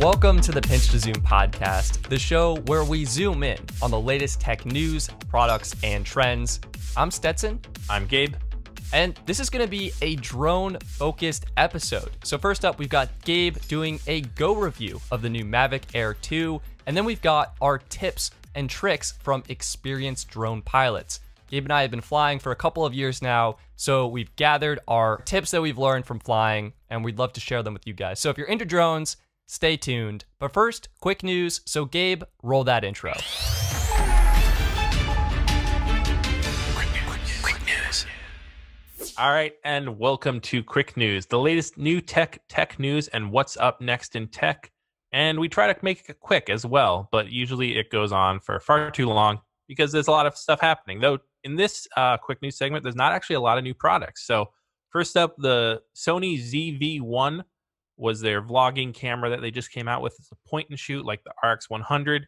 Welcome to the Pinch to Zoom podcast, the show where we zoom in on the latest tech news, products, and trends. I'm Stetson. I'm Gabe. And this is going to be a drone focused episode. So, first up, we've got Gabe doing a go review of the new Mavic Air 2. And then we've got our tips and tricks from experienced drone pilots. Gabe and I have been flying for a couple of years now, so we've gathered our tips that we've learned from flying, and we'd love to share them with you guys. So if you're into drones, Stay tuned. But first, quick news. So, Gabe, roll that intro. All right, and welcome to Quick News, the latest new tech, tech news, and what's up next in tech. And we try to make it quick as well, but usually it goes on for far too long because there's a lot of stuff happening. Though in this uh, Quick News segment, there's not actually a lot of new products. So first up, the Sony ZV-1 was their vlogging camera that they just came out with. It's a point and shoot like the RX100.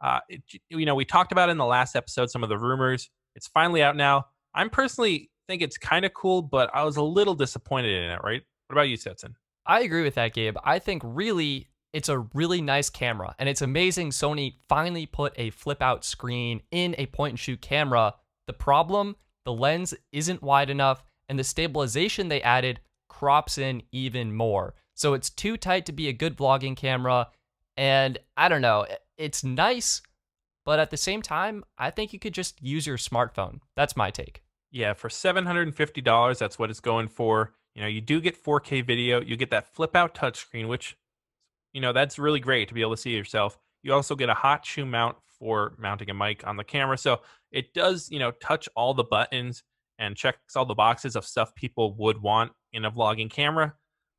Uh, it, you know, we talked about in the last episode some of the rumors. It's finally out now. I'm personally think it's kind of cool, but I was a little disappointed in it. Right? What about you, Stetson? I agree with that, Gabe. I think really it's a really nice camera, and it's amazing Sony finally put a flip out screen in a point and shoot camera. The problem, the lens isn't wide enough, and the stabilization they added crops in even more. So it's too tight to be a good vlogging camera. And I don't know, it's nice, but at the same time, I think you could just use your smartphone. That's my take. Yeah, for $750, that's what it's going for. You know, you do get 4K video, you get that flip out touchscreen, which, you know, that's really great to be able to see yourself. You also get a hot shoe mount for mounting a mic on the camera. So it does, you know, touch all the buttons and checks all the boxes of stuff people would want in a vlogging camera.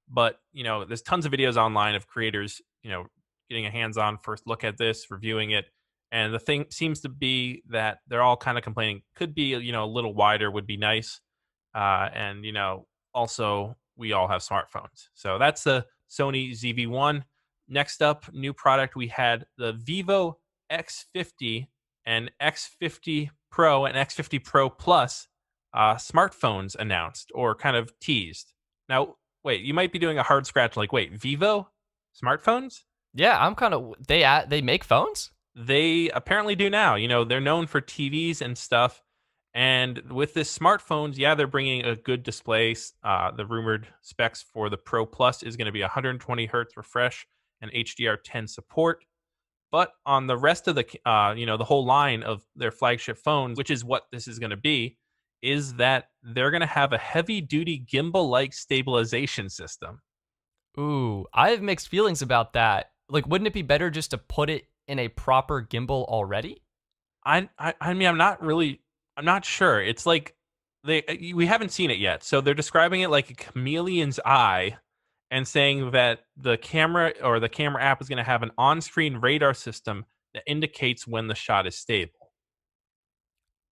But you know, there's tons of videos online of creators, you know, getting a hands-on first look at this, reviewing it, and the thing seems to be that they're all kind of complaining. Could be, you know, a little wider would be nice, uh, and you know, also we all have smartphones, so that's the Sony ZV-1. Next up, new product we had the Vivo X50 and X50 Pro and X50 Pro Plus uh, smartphones announced or kind of teased. Now, wait, you might be doing a hard scratch. Like, wait, Vivo smartphones? Yeah, I'm kind of they they make phones. They apparently do now. You know, they're known for TVs and stuff. And with this smartphones, yeah, they're bringing a good display. Uh, the rumored specs for the Pro Plus is going to be 120 hertz refresh and HDR10 support. But on the rest of the, uh, you know, the whole line of their flagship phones, which is what this is going to be, is that they're going to have a heavy duty gimbal like stabilization system. Ooh, I have mixed feelings about that. Like, wouldn't it be better just to put it in a proper gimbal already? I, I, I mean, I'm not really, I'm not sure. It's like they, uh, we haven't seen it yet. So they're describing it like a chameleon's eye and saying that the camera or the camera app is going to have an on screen radar system that indicates when the shot is stable.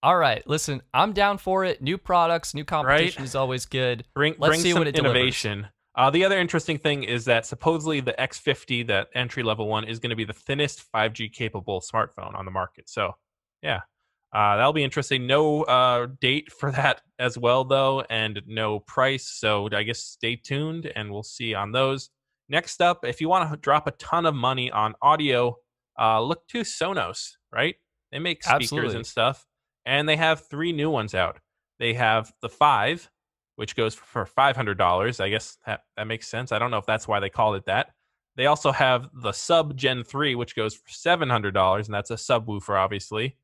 All right, listen, I'm down for it. New products, new competition right? is always good. Bring, Let's bring see what it innovation. Uh, the other interesting thing is that supposedly the X50, that entry level one, is going to be the thinnest 5G capable smartphone on the market. So, yeah, uh, that'll be interesting. No uh, date for that as well, though, and no price. So, I guess stay tuned and we'll see on those. Next up, if you want to drop a ton of money on audio, uh, look to Sonos, right? They make speakers Absolutely. and stuff and they have three new ones out. They have the five, which goes for five hundred dollars. I guess that, that makes sense. I don't know if that's why they called it that. They also have the sub Gen three, which goes for seven hundred dollars, and that's a subwoofer, obviously.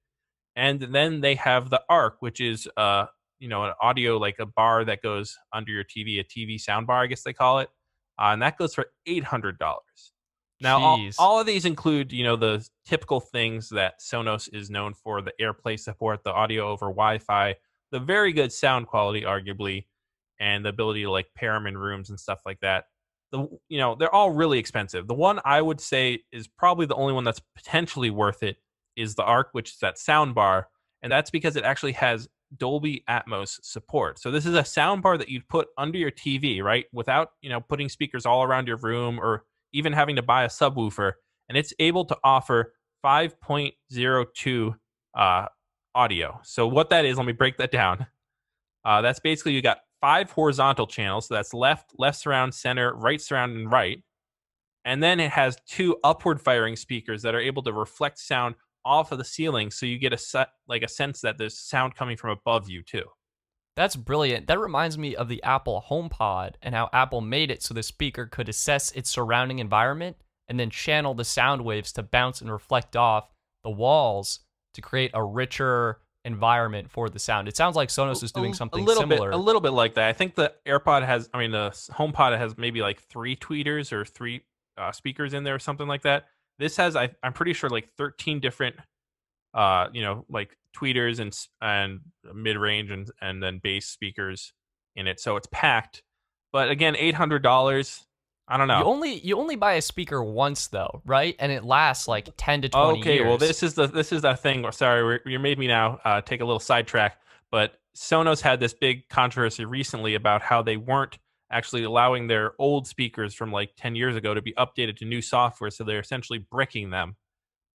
And then they have the Arc, which is uh you know an audio like a bar that goes under your TV, a TV sound bar, I guess they call it, uh, and that goes for eight hundred dollars. Now, all, all, of these include, you know, the typical things that Sonos is known for: the AirPlay support, the audio over Wi-Fi, the very good sound quality, arguably, and the ability to like pair them in rooms and stuff like that. The you know they're all really expensive. The one I would say is probably the only one that's potentially worth it is the Arc, which is that sound bar, and that's because it actually has Dolby Atmos support. So this is a sound bar that you'd put under your TV, right? Without, you know, putting speakers all around your room or even having to buy a subwoofer, and it's able to offer 5.02 uh, audio. So what that is, let me break that down. Uh, that's basically you got five horizontal channels. So that's left, left surround, center, right surround, and right. And then it has two upward firing speakers that are able to reflect sound off of the ceiling, so you get a set, like a sense that there's sound coming from above you too. That's brilliant. That reminds me of the Apple HomePod and how Apple made it so the speaker could assess its surrounding environment and then channel the sound waves to bounce and reflect off the walls to create a richer environment for the sound. It sounds like Sonos is doing something a little similar. Bit, a little bit like that. I think the AirPod has, I mean, the HomePod has maybe like three tweeters or three uh, speakers in there or something like that. This has, I, I'm pretty sure, like 13 different, uh, you know, like tweeters and and mid range and and then bass speakers in it, so it's packed. But again, eight hundred dollars. I don't know. You only you only buy a speaker once though, right? And it lasts like ten to twenty. Okay, years. well this is the this is the thing. Sorry, you made me now uh, take a little sidetrack. But Sonos had this big controversy recently about how they weren't actually allowing their old speakers from like ten years ago to be updated to new software, so they're essentially bricking them.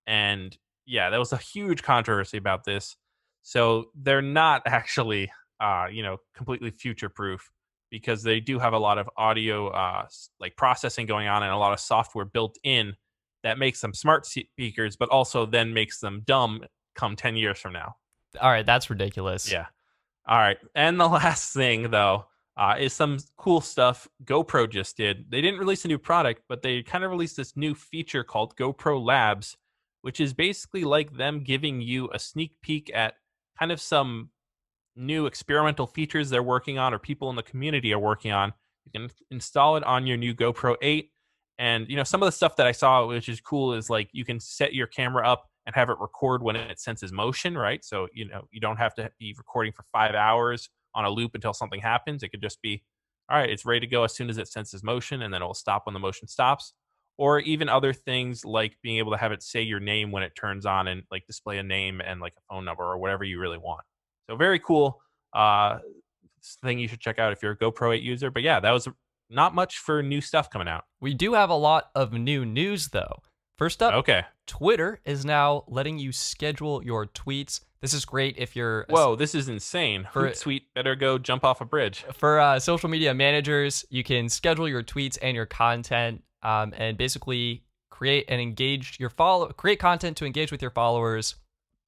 And yeah, there was a huge controversy about this. So they're not actually, uh, you know, completely future proof because they do have a lot of audio uh, like processing going on and a lot of software built in that makes them smart speakers, but also then makes them dumb come 10 years from now. All right, that's ridiculous. Yeah. All right. And the last thing, though, uh, is some cool stuff GoPro just did. They didn't release a new product, but they kind of released this new feature called GoPro Labs which is basically like them giving you a sneak peek at kind of some new experimental features they're working on or people in the community are working on. You can install it on your new GoPro 8 and you know some of the stuff that I saw which is cool is like you can set your camera up and have it record when it senses motion, right? So you know you don't have to be recording for 5 hours on a loop until something happens. It could just be all right, it's ready to go as soon as it senses motion and then it'll stop when the motion stops or even other things like being able to have it say your name when it turns on and like display a name and like a phone number or whatever you really want. So very cool uh, thing you should check out if you're a GoPro 8 user. But yeah, that was not much for new stuff coming out. We do have a lot of new news though. First up, okay. Twitter is now letting you schedule your tweets. This is great if you're Whoa, this is insane. For tweet better go jump off a bridge. For uh, social media managers, you can schedule your tweets and your content um, and basically create and engage your follow create content to engage with your followers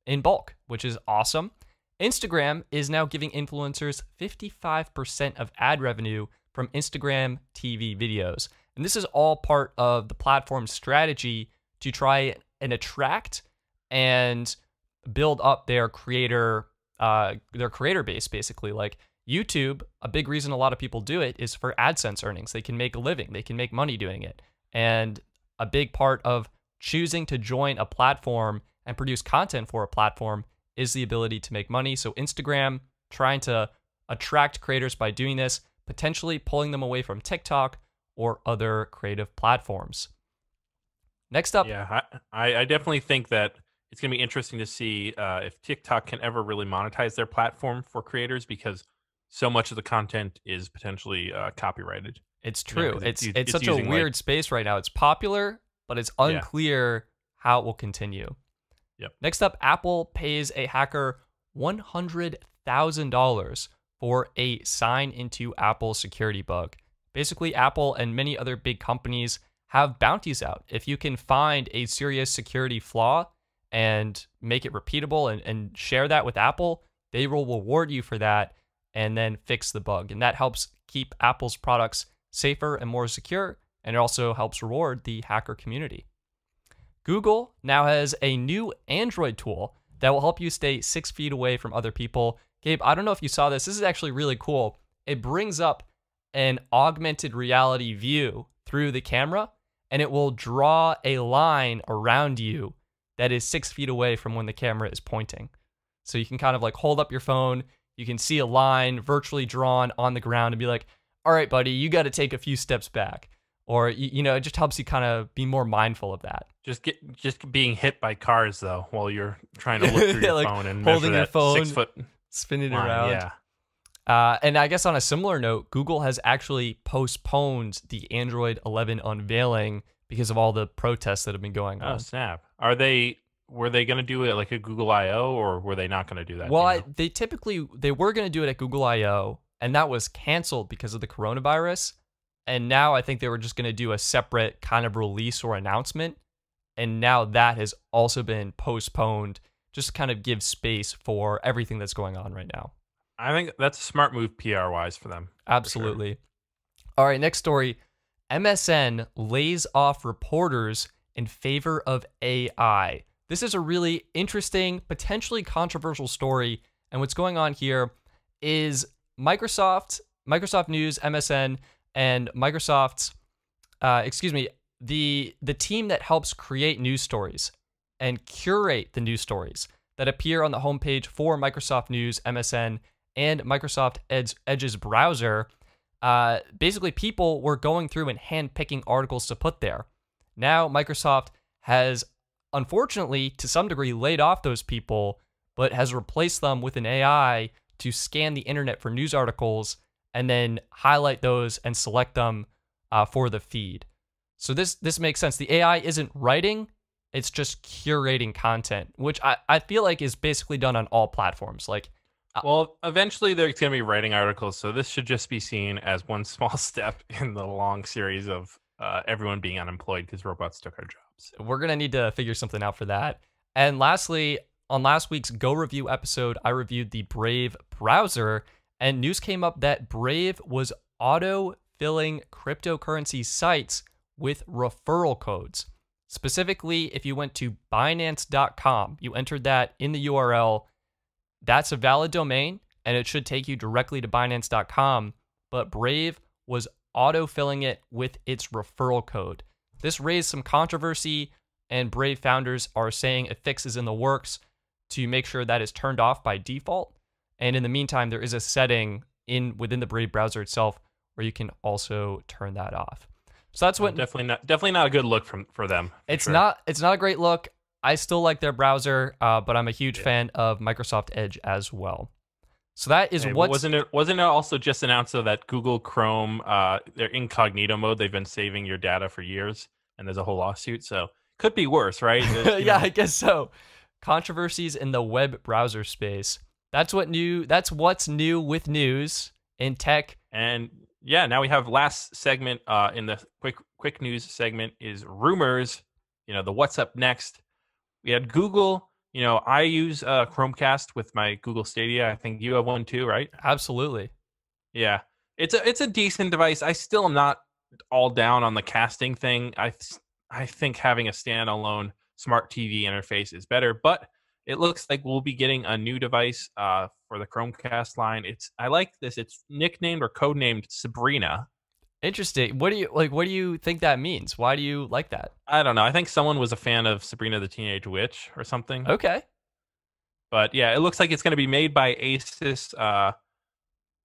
in bulk, which is awesome. Instagram is now giving influencers 55% of ad revenue from Instagram TV videos. And this is all part of the platform's strategy to try and attract and build up their creator uh, their creator base basically like YouTube, a big reason a lot of people do it is for AdSense earnings. They can make a living, they can make money doing it. And a big part of choosing to join a platform and produce content for a platform is the ability to make money. So, Instagram, trying to attract creators by doing this, potentially pulling them away from TikTok or other creative platforms. Next up. Yeah, I, I definitely think that it's going to be interesting to see uh, if TikTok can ever really monetize their platform for creators because so much of the content is potentially uh, copyrighted. It's true. it's, it's, it's, it's such a weird like, space right now. It's popular, but it's unclear yeah. how it will continue. Yep. Next up, Apple pays a hacker one hundred thousand dollars for a sign into Apple security bug. Basically, Apple and many other big companies have bounties out. If you can find a serious security flaw and make it repeatable and, and share that with Apple, they will reward you for that and then fix the bug. And that helps keep Apple's products safer and more secure, and it also helps reward the hacker community. Google now has a new Android tool that will help you stay six feet away from other people. Gabe, I don't know if you saw this. This is actually really cool. It brings up an augmented reality view through the camera, and it will draw a line around you that is six feet away from when the camera is pointing. So you can kind of like hold up your phone you can see a line virtually drawn on the ground and be like, all right, buddy, you got to take a few steps back. Or, you know, it just helps you kind of be more mindful of that. Just get just being hit by cars, though, while you're trying to look through your like phone and holding your phone, six foot spinning line. around. Yeah. Uh, and I guess on a similar note, Google has actually postponed the Android 11 unveiling because of all the protests that have been going oh, on. Oh snap! Are they were they going to do it like a Google I/O, or were they not going to do that? Well, I, they typically they were going to do it at Google I/O, and that was canceled because of the coronavirus. And now I think they were just going to do a separate kind of release or announcement, and now that has also been postponed, just to kind of give space for everything that's going on right now. I think that's a smart move PR wise for them. Absolutely. For sure. All right, next story. MSN lays off reporters in favor of AI. This is a really interesting, potentially controversial story. And what's going on here is Microsoft, Microsoft News, MSN, and Microsoft's, uh, excuse me, the the team that helps create news stories and curate the news stories that appear on the homepage for Microsoft News, MSN, and Microsoft Edge's browser. Uh, basically, people were going through and handpicking articles to put there. Now, Microsoft has unfortunately, to some degree, laid off those people, but has replaced them with an AI to scan the internet for news articles and then highlight those and select them uh, for the feed. So this this makes sense. The AI isn't writing; it's just curating content, which I, I feel like is basically done on all platforms. Like, uh well, eventually there's going to be writing articles, so this should just be seen as one small step in the long series of uh, everyone being unemployed because robots took our jobs. So we're going to need to figure something out for that. And lastly, on last week's Go Review episode, I reviewed the Brave browser, and news came up that Brave was auto filling cryptocurrency sites with referral codes. Specifically, if you went to Binance.com, you entered that in the URL, that's a valid domain and it should take you directly to Binance.com. But Brave was auto filling it with its referral code. This raised some controversy, and Brave founders are saying a fix is in the works to make sure that is turned off by default. And in the meantime, there is a setting in within the Brave browser itself where you can also turn that off. So that's what definitely not definitely not a good look from for them. For it's sure. not it's not a great look. I still like their browser, uh, but I'm a huge yeah. fan of Microsoft Edge as well. So that is hey, what wasn't it? Wasn't it also just announced though, that Google Chrome, uh, their incognito mode, they've been saving your data for years, and there's a whole lawsuit. So could be worse, right? yeah, know. I guess so. Controversies in the web browser space. That's what new. That's what's new with news in tech. And yeah, now we have last segment uh, in the quick quick news segment is rumors. You know the what's up next. We had Google you know, I use uh, Chromecast with my Google Stadia. I think you have one too, right? Absolutely. Yeah, it's a it's a decent device. I still am not all down on the casting thing. I th- I think having a standalone smart TV interface is better, but it looks like we'll be getting a new device uh, for the Chromecast line. It's I like this. It's nicknamed or codenamed Sabrina, Interesting. What do you like? What do you think that means? Why do you like that? I don't know. I think someone was a fan of Sabrina the Teenage Witch or something. Okay. But yeah, it looks like it's going to be made by Asus, uh,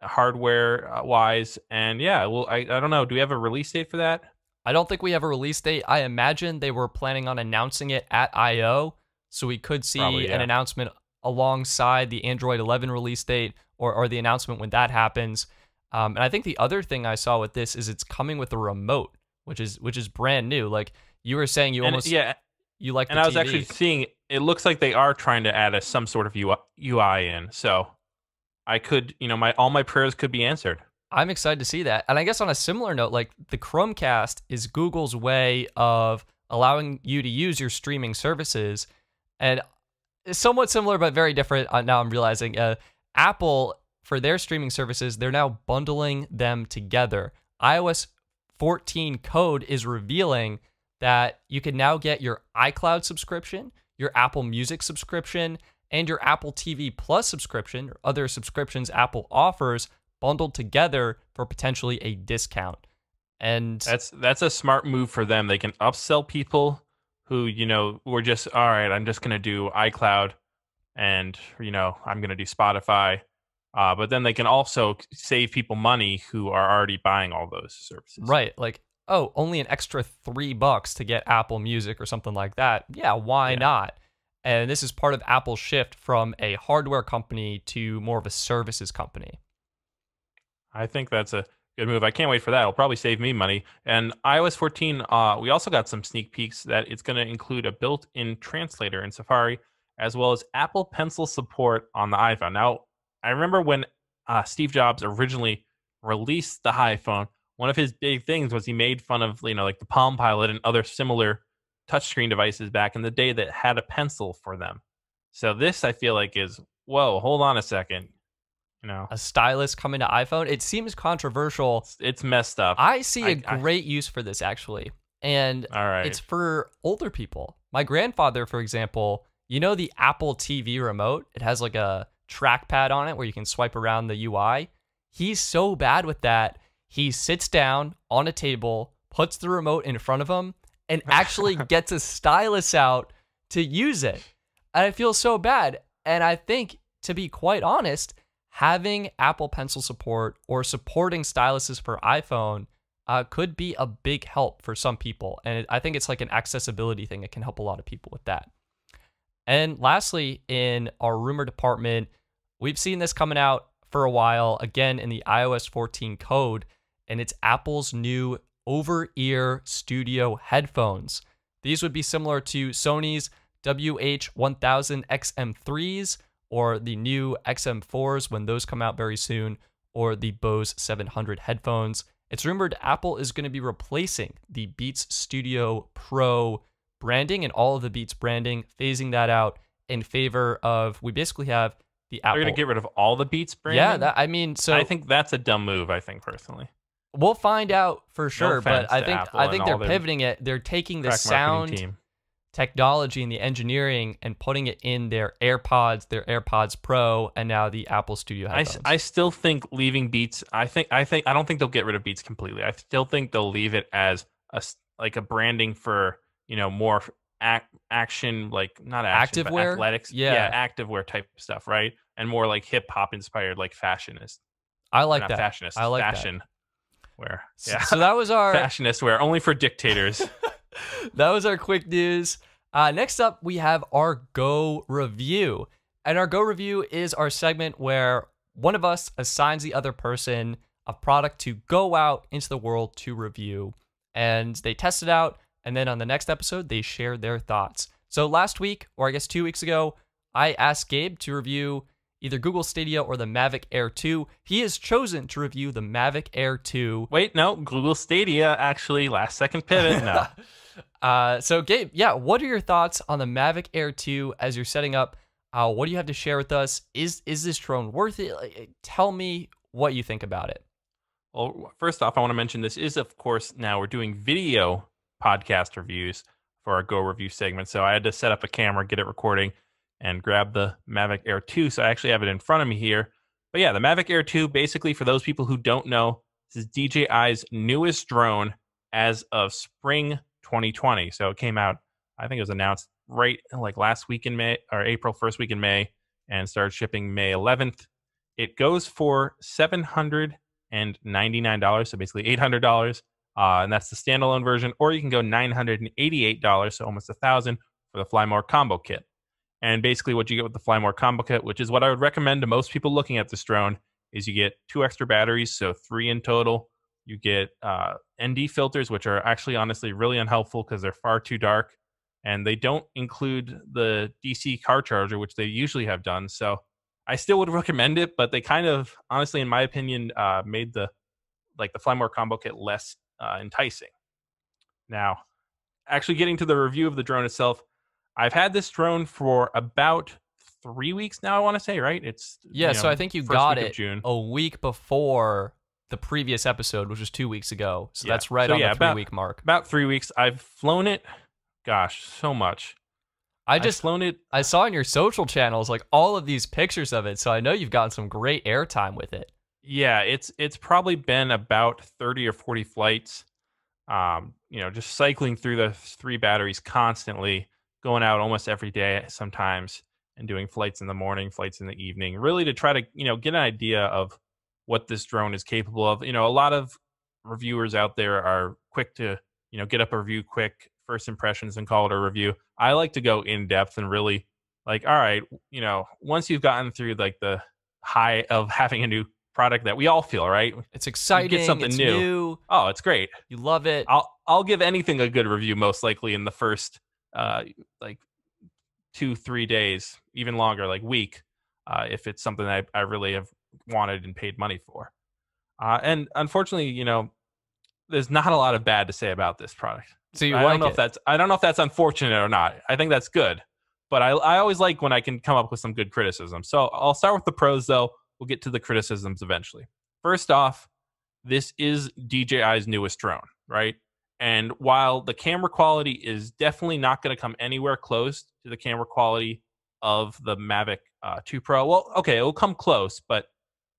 hardware wise, and yeah, well, I I don't know. Do we have a release date for that? I don't think we have a release date. I imagine they were planning on announcing it at I/O, so we could see Probably, yeah. an announcement alongside the Android 11 release date or or the announcement when that happens. Um, and I think the other thing I saw with this is it's coming with a remote, which is which is brand new. Like you were saying, you and, almost yeah, you like. And I was actually seeing it looks like they are trying to add a, some sort of UI, UI in. So I could, you know, my all my prayers could be answered. I'm excited to see that. And I guess on a similar note, like the Chromecast is Google's way of allowing you to use your streaming services, and somewhat similar but very different. Uh, now I'm realizing. Uh, Apple for their streaming services, they're now bundling them together. iOS 14 code is revealing that you can now get your iCloud subscription, your Apple Music subscription, and your Apple TV Plus subscription or other subscriptions Apple offers bundled together for potentially a discount. And that's that's a smart move for them. They can upsell people who, you know, were just all right, I'm just going to do iCloud and, you know, I'm going to do Spotify uh, but then they can also save people money who are already buying all those services. Right. Like, oh, only an extra three bucks to get Apple Music or something like that. Yeah, why yeah. not? And this is part of Apple's shift from a hardware company to more of a services company. I think that's a good move. I can't wait for that. It'll probably save me money. And iOS 14, uh, we also got some sneak peeks that it's going to include a built in translator in Safari, as well as Apple Pencil support on the iPhone. Now, I remember when uh, Steve Jobs originally released the iPhone, one of his big things was he made fun of you know like the Palm Pilot and other similar touchscreen devices back in the day that had a pencil for them. So this I feel like is whoa, hold on a second. You know, a stylus coming to iPhone. It seems controversial. It's, messed up. I see a great I, use for this actually. And all right. it's for older people. My grandfather, for example, you know the Apple TV remote? It has like a trackpad on it where you can swipe around the UI. He's so bad with that. He sits down on a table, puts the remote in front of him, and actually gets a stylus out to use it. And I feel so bad. And I think, to be quite honest, having Apple Pencil support or supporting styluses for iPhone uh, could be a big help for some people. And it, I think it's like an accessibility thing. that can help a lot of people with that. And lastly, in our rumor department, We've seen this coming out for a while, again, in the iOS 14 code, and it's Apple's new over ear studio headphones. These would be similar to Sony's WH1000XM3s or the new XM4s when those come out very soon, or the Bose 700 headphones. It's rumored Apple is going to be replacing the Beats Studio Pro branding and all of the Beats branding, phasing that out in favor of we basically have the Apple. They're gonna get rid of all the Beats brand. Yeah, that, I mean, so I think that's a dumb move. I think personally. We'll find out for sure, no but I think Apple I think they're pivoting it. They're taking the sound team. technology and the engineering and putting it in their AirPods, their AirPods Pro, and now the Apple Studio headphones. I, I still think leaving Beats. I think I think I don't think they'll get rid of Beats completely. I still think they'll leave it as a like a branding for you know more ac- action like not action, active wear athletics yeah. yeah active wear type stuff right and more like hip hop inspired, like fashionist. I like that. Fashionist. I like fashion. Where? Yeah. So, so, that was our fashionist wear only for dictators. that was our quick news. Uh, next up, we have our Go review, and our Go review is our segment where one of us assigns the other person a product to go out into the world to review, and they test it out, and then on the next episode, they share their thoughts. So last week, or I guess two weeks ago, I asked Gabe to review either Google Stadia or the Mavic Air 2. He has chosen to review the Mavic Air 2. Wait, no, Google Stadia actually last second pivot. No. uh, so Gabe, yeah, what are your thoughts on the Mavic Air 2 as you're setting up? Uh, what do you have to share with us? Is is this drone worth it? Like, tell me what you think about it. Well, first off, I want to mention this is of course now we're doing video podcast reviews for our Go review segment. So I had to set up a camera, get it recording and grab the Mavic Air 2. So I actually have it in front of me here. But yeah, the Mavic Air 2, basically, for those people who don't know, this is DJI's newest drone as of spring 2020. So it came out, I think it was announced right like last week in May or April, first week in May, and started shipping May 11th. It goes for $799, so basically $800. Uh, and that's the standalone version, or you can go $988, so almost a thousand for the Fly More combo kit. And basically, what you get with the Flymore combo kit, which is what I would recommend to most people looking at this drone, is you get two extra batteries, so three in total. You get uh, ND filters, which are actually honestly really unhelpful because they're far too dark, and they don't include the DC car charger, which they usually have done. So I still would recommend it, but they kind of honestly, in my opinion, uh, made the like the Flymore combo kit less uh, enticing. Now, actually getting to the review of the drone itself, I've had this drone for about three weeks now. I want to say, right? It's yeah. You know, so I think you got it June. a week before the previous episode, which was two weeks ago. So yeah. that's right so on yeah, the three about, week mark. About three weeks. I've flown it. Gosh, so much. I just I've flown it. I saw on your social channels like all of these pictures of it. So I know you've gotten some great airtime with it. Yeah, it's it's probably been about thirty or forty flights. Um, you know, just cycling through the three batteries constantly going out almost every day sometimes and doing flights in the morning, flights in the evening, really to try to, you know, get an idea of what this drone is capable of. You know, a lot of reviewers out there are quick to, you know, get up a review quick, first impressions and call it a review. I like to go in depth and really like, all right, you know, once you've gotten through like the high of having a new product that we all feel, right? It's exciting. You get something new. new. Oh, it's great. You love it. I'll I'll give anything a good review most likely in the first uh, like two, three days, even longer, like week, uh, if it's something I, I really have wanted and paid money for. Uh, and unfortunately, you know, there's not a lot of bad to say about this product. So you I like don't know it. if that's I don't know if that's unfortunate or not. I think that's good, but I I always like when I can come up with some good criticism. So I'll start with the pros though. We'll get to the criticisms eventually. First off, this is DJI's newest drone, right? And while the camera quality is definitely not going to come anywhere close to the camera quality of the Mavic uh, 2 Pro, well, okay, it'll come close, but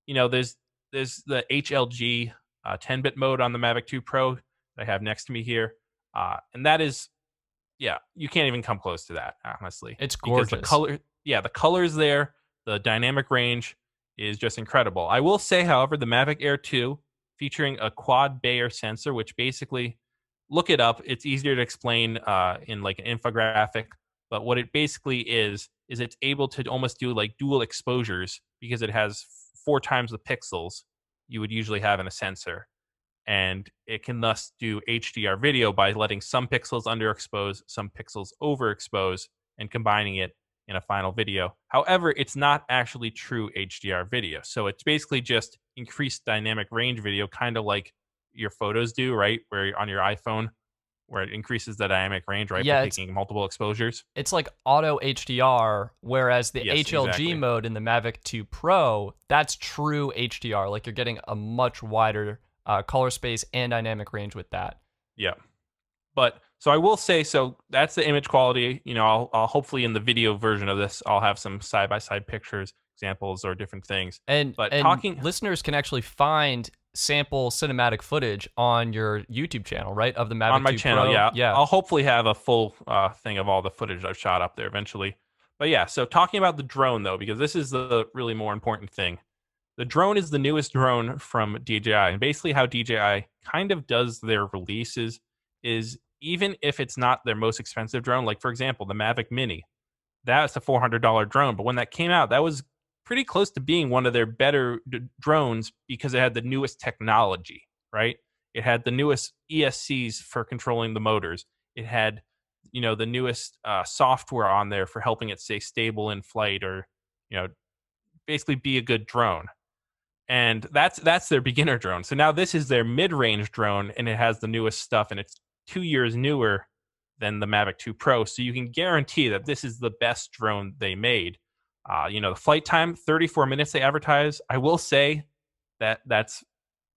you know, there's there's the HLG 10-bit uh, mode on the Mavic 2 Pro that I have next to me here, uh, and that is, yeah, you can't even come close to that, honestly. It's gorgeous. Because the color, yeah, the colors there, the dynamic range is just incredible. I will say, however, the Mavic Air 2 featuring a quad Bayer sensor, which basically look it up. It's easier to explain uh, in like an infographic. But what it basically is is it's able to almost do like dual exposures because it has four times the pixels you would usually have in a sensor, and it can thus do HDR video by letting some pixels underexpose, some pixels overexpose, and combining it in a final video. However, it's not actually true HDR video, so it's basically just increased dynamic range video, kind of like your photos do, right? Where on your iPhone, where it increases the dynamic range, right? Yeah, taking multiple exposures. It's like auto HDR, whereas the yes, HLG exactly. mode in the Mavic 2 Pro, that's true HDR. Like you're getting a much wider uh, color space and dynamic range with that. Yeah, but so I will say, so that's the image quality. You know, I'll, I'll hopefully in the video version of this, I'll have some side by side pictures, examples, or different things. And but and talking listeners can actually find sample cinematic footage on your YouTube channel, right? Of the Mavic on my 2 channel, Pro. yeah, yeah. I'll hopefully have a full uh, thing of all the footage I've shot up there eventually. But yeah, so talking about the drone though, because this is the really more important thing. The drone is the newest drone from DJI, and basically how DJI kind of does their releases is even if it's not their most expensive drone, like for example the Mavic Mini, that's a four hundred dollar drone. But when that came out, that was pretty close to being one of their better d- drones because it had the newest technology, right? It had the newest ESCs for controlling the motors. It had, you know, the newest uh, software on there for helping it stay stable in flight or, you know, basically be a good drone. And that's that's their beginner drone. So now this is their mid-range drone, and it has the newest stuff, and it's two years newer than the Mavic 2 Pro. So you can guarantee that this is the best drone they made uh, you know, the flight time, 34 minutes they advertise. I will say that that's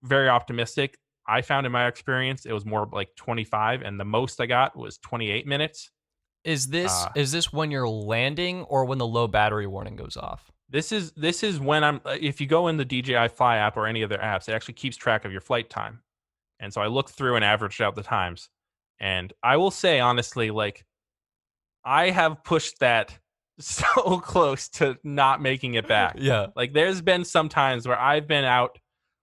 very optimistic. I found in my experience it was more like 25, and the most I got was 28 minutes. Is this uh, is this when you're landing or when the low battery warning goes off? This is this is when I'm. Uh, if you go in the DJI Fly app or any other apps, it actually keeps track of your flight time. And so I looked through and averaged out the times. And I will say honestly, like I have pushed that so close to not making it back. Yeah. Like there's been some times where I've been out,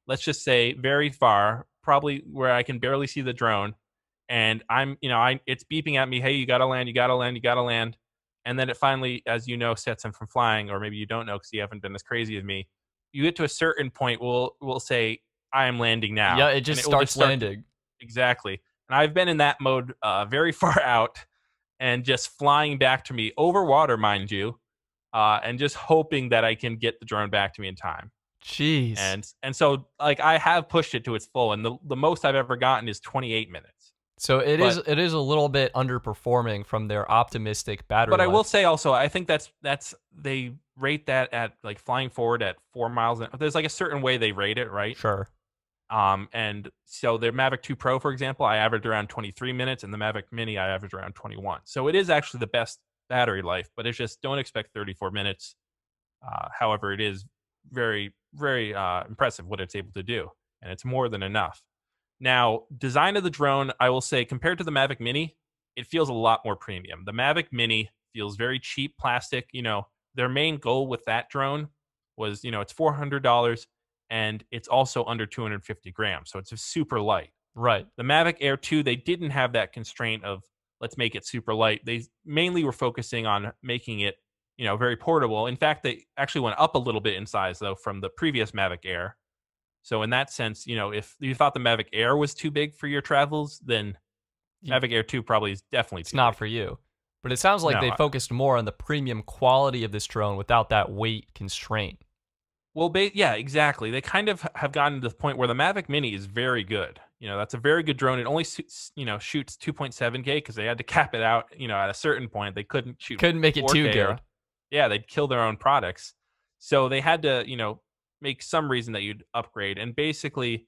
let's just say very far, probably where I can barely see the drone. And I'm, you know, I it's beeping at me, hey, you gotta land, you gotta land, you gotta land. And then it finally, as you know, sets him from flying, or maybe you don't know because you haven't been as crazy as me. You get to a certain point, we'll we'll say, I am landing now. Yeah, it just starts just start, landing. Exactly. And I've been in that mode uh, very far out and just flying back to me over water, mind you, uh, and just hoping that I can get the drone back to me in time. Jeez. And and so like I have pushed it to its full, and the the most I've ever gotten is 28 minutes. So it but, is it is a little bit underperforming from their optimistic battery. But life. I will say also, I think that's that's they rate that at like flying forward at four miles. An, there's like a certain way they rate it, right? Sure. Um, and so the Mavic 2 Pro, for example, I averaged around 23 minutes, and the Mavic Mini, I averaged around 21. So it is actually the best battery life, but it's just don't expect 34 minutes. Uh, however, it is very, very uh, impressive what it's able to do, and it's more than enough. Now, design of the drone, I will say, compared to the Mavic Mini, it feels a lot more premium. The Mavic Mini feels very cheap plastic. You know, their main goal with that drone was, you know, it's $400 and it's also under 250 grams, so it's a super light. Right. The Mavic Air 2, they didn't have that constraint of let's make it super light. They mainly were focusing on making it, you know, very portable. In fact, they actually went up a little bit in size though from the previous Mavic Air. So in that sense, you know, if you thought the Mavic Air was too big for your travels, then yeah. Mavic Air 2 probably is definitely It's not big. for you. But it sounds like no, they focused more on the premium quality of this drone without that weight constraint. Well, ba- yeah, exactly. They kind of have gotten to the point where the Mavic Mini is very good. You know, that's a very good drone. It only you know shoots 2.7k because they had to cap it out. You know, at a certain point they couldn't shoot. Couldn't make it too good. Yeah, they'd kill their own products. So they had to you know make some reason that you'd upgrade. And basically,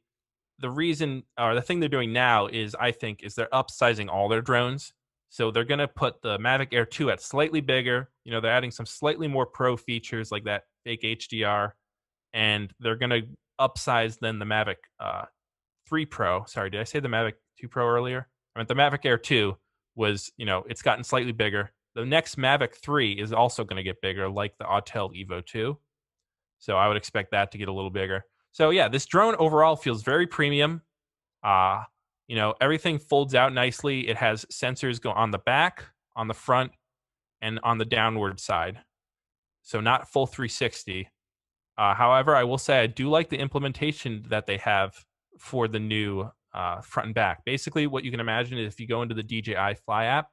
the reason or the thing they're doing now is I think is they're upsizing all their drones. So they're going to put the Mavic Air 2 at slightly bigger. You know, they're adding some slightly more pro features like that fake HDR and they're going to upsize then the Mavic uh, 3 Pro. Sorry, did I say the Mavic 2 Pro earlier? I mean, the Mavic Air 2 was, you know, it's gotten slightly bigger. The next Mavic 3 is also going to get bigger, like the Autel Evo 2. So I would expect that to get a little bigger. So yeah, this drone overall feels very premium. Uh, you know, everything folds out nicely. It has sensors go on the back, on the front, and on the downward side. So not full 360, uh, however, I will say I do like the implementation that they have for the new uh, front and back. Basically, what you can imagine is if you go into the DJI Fly app,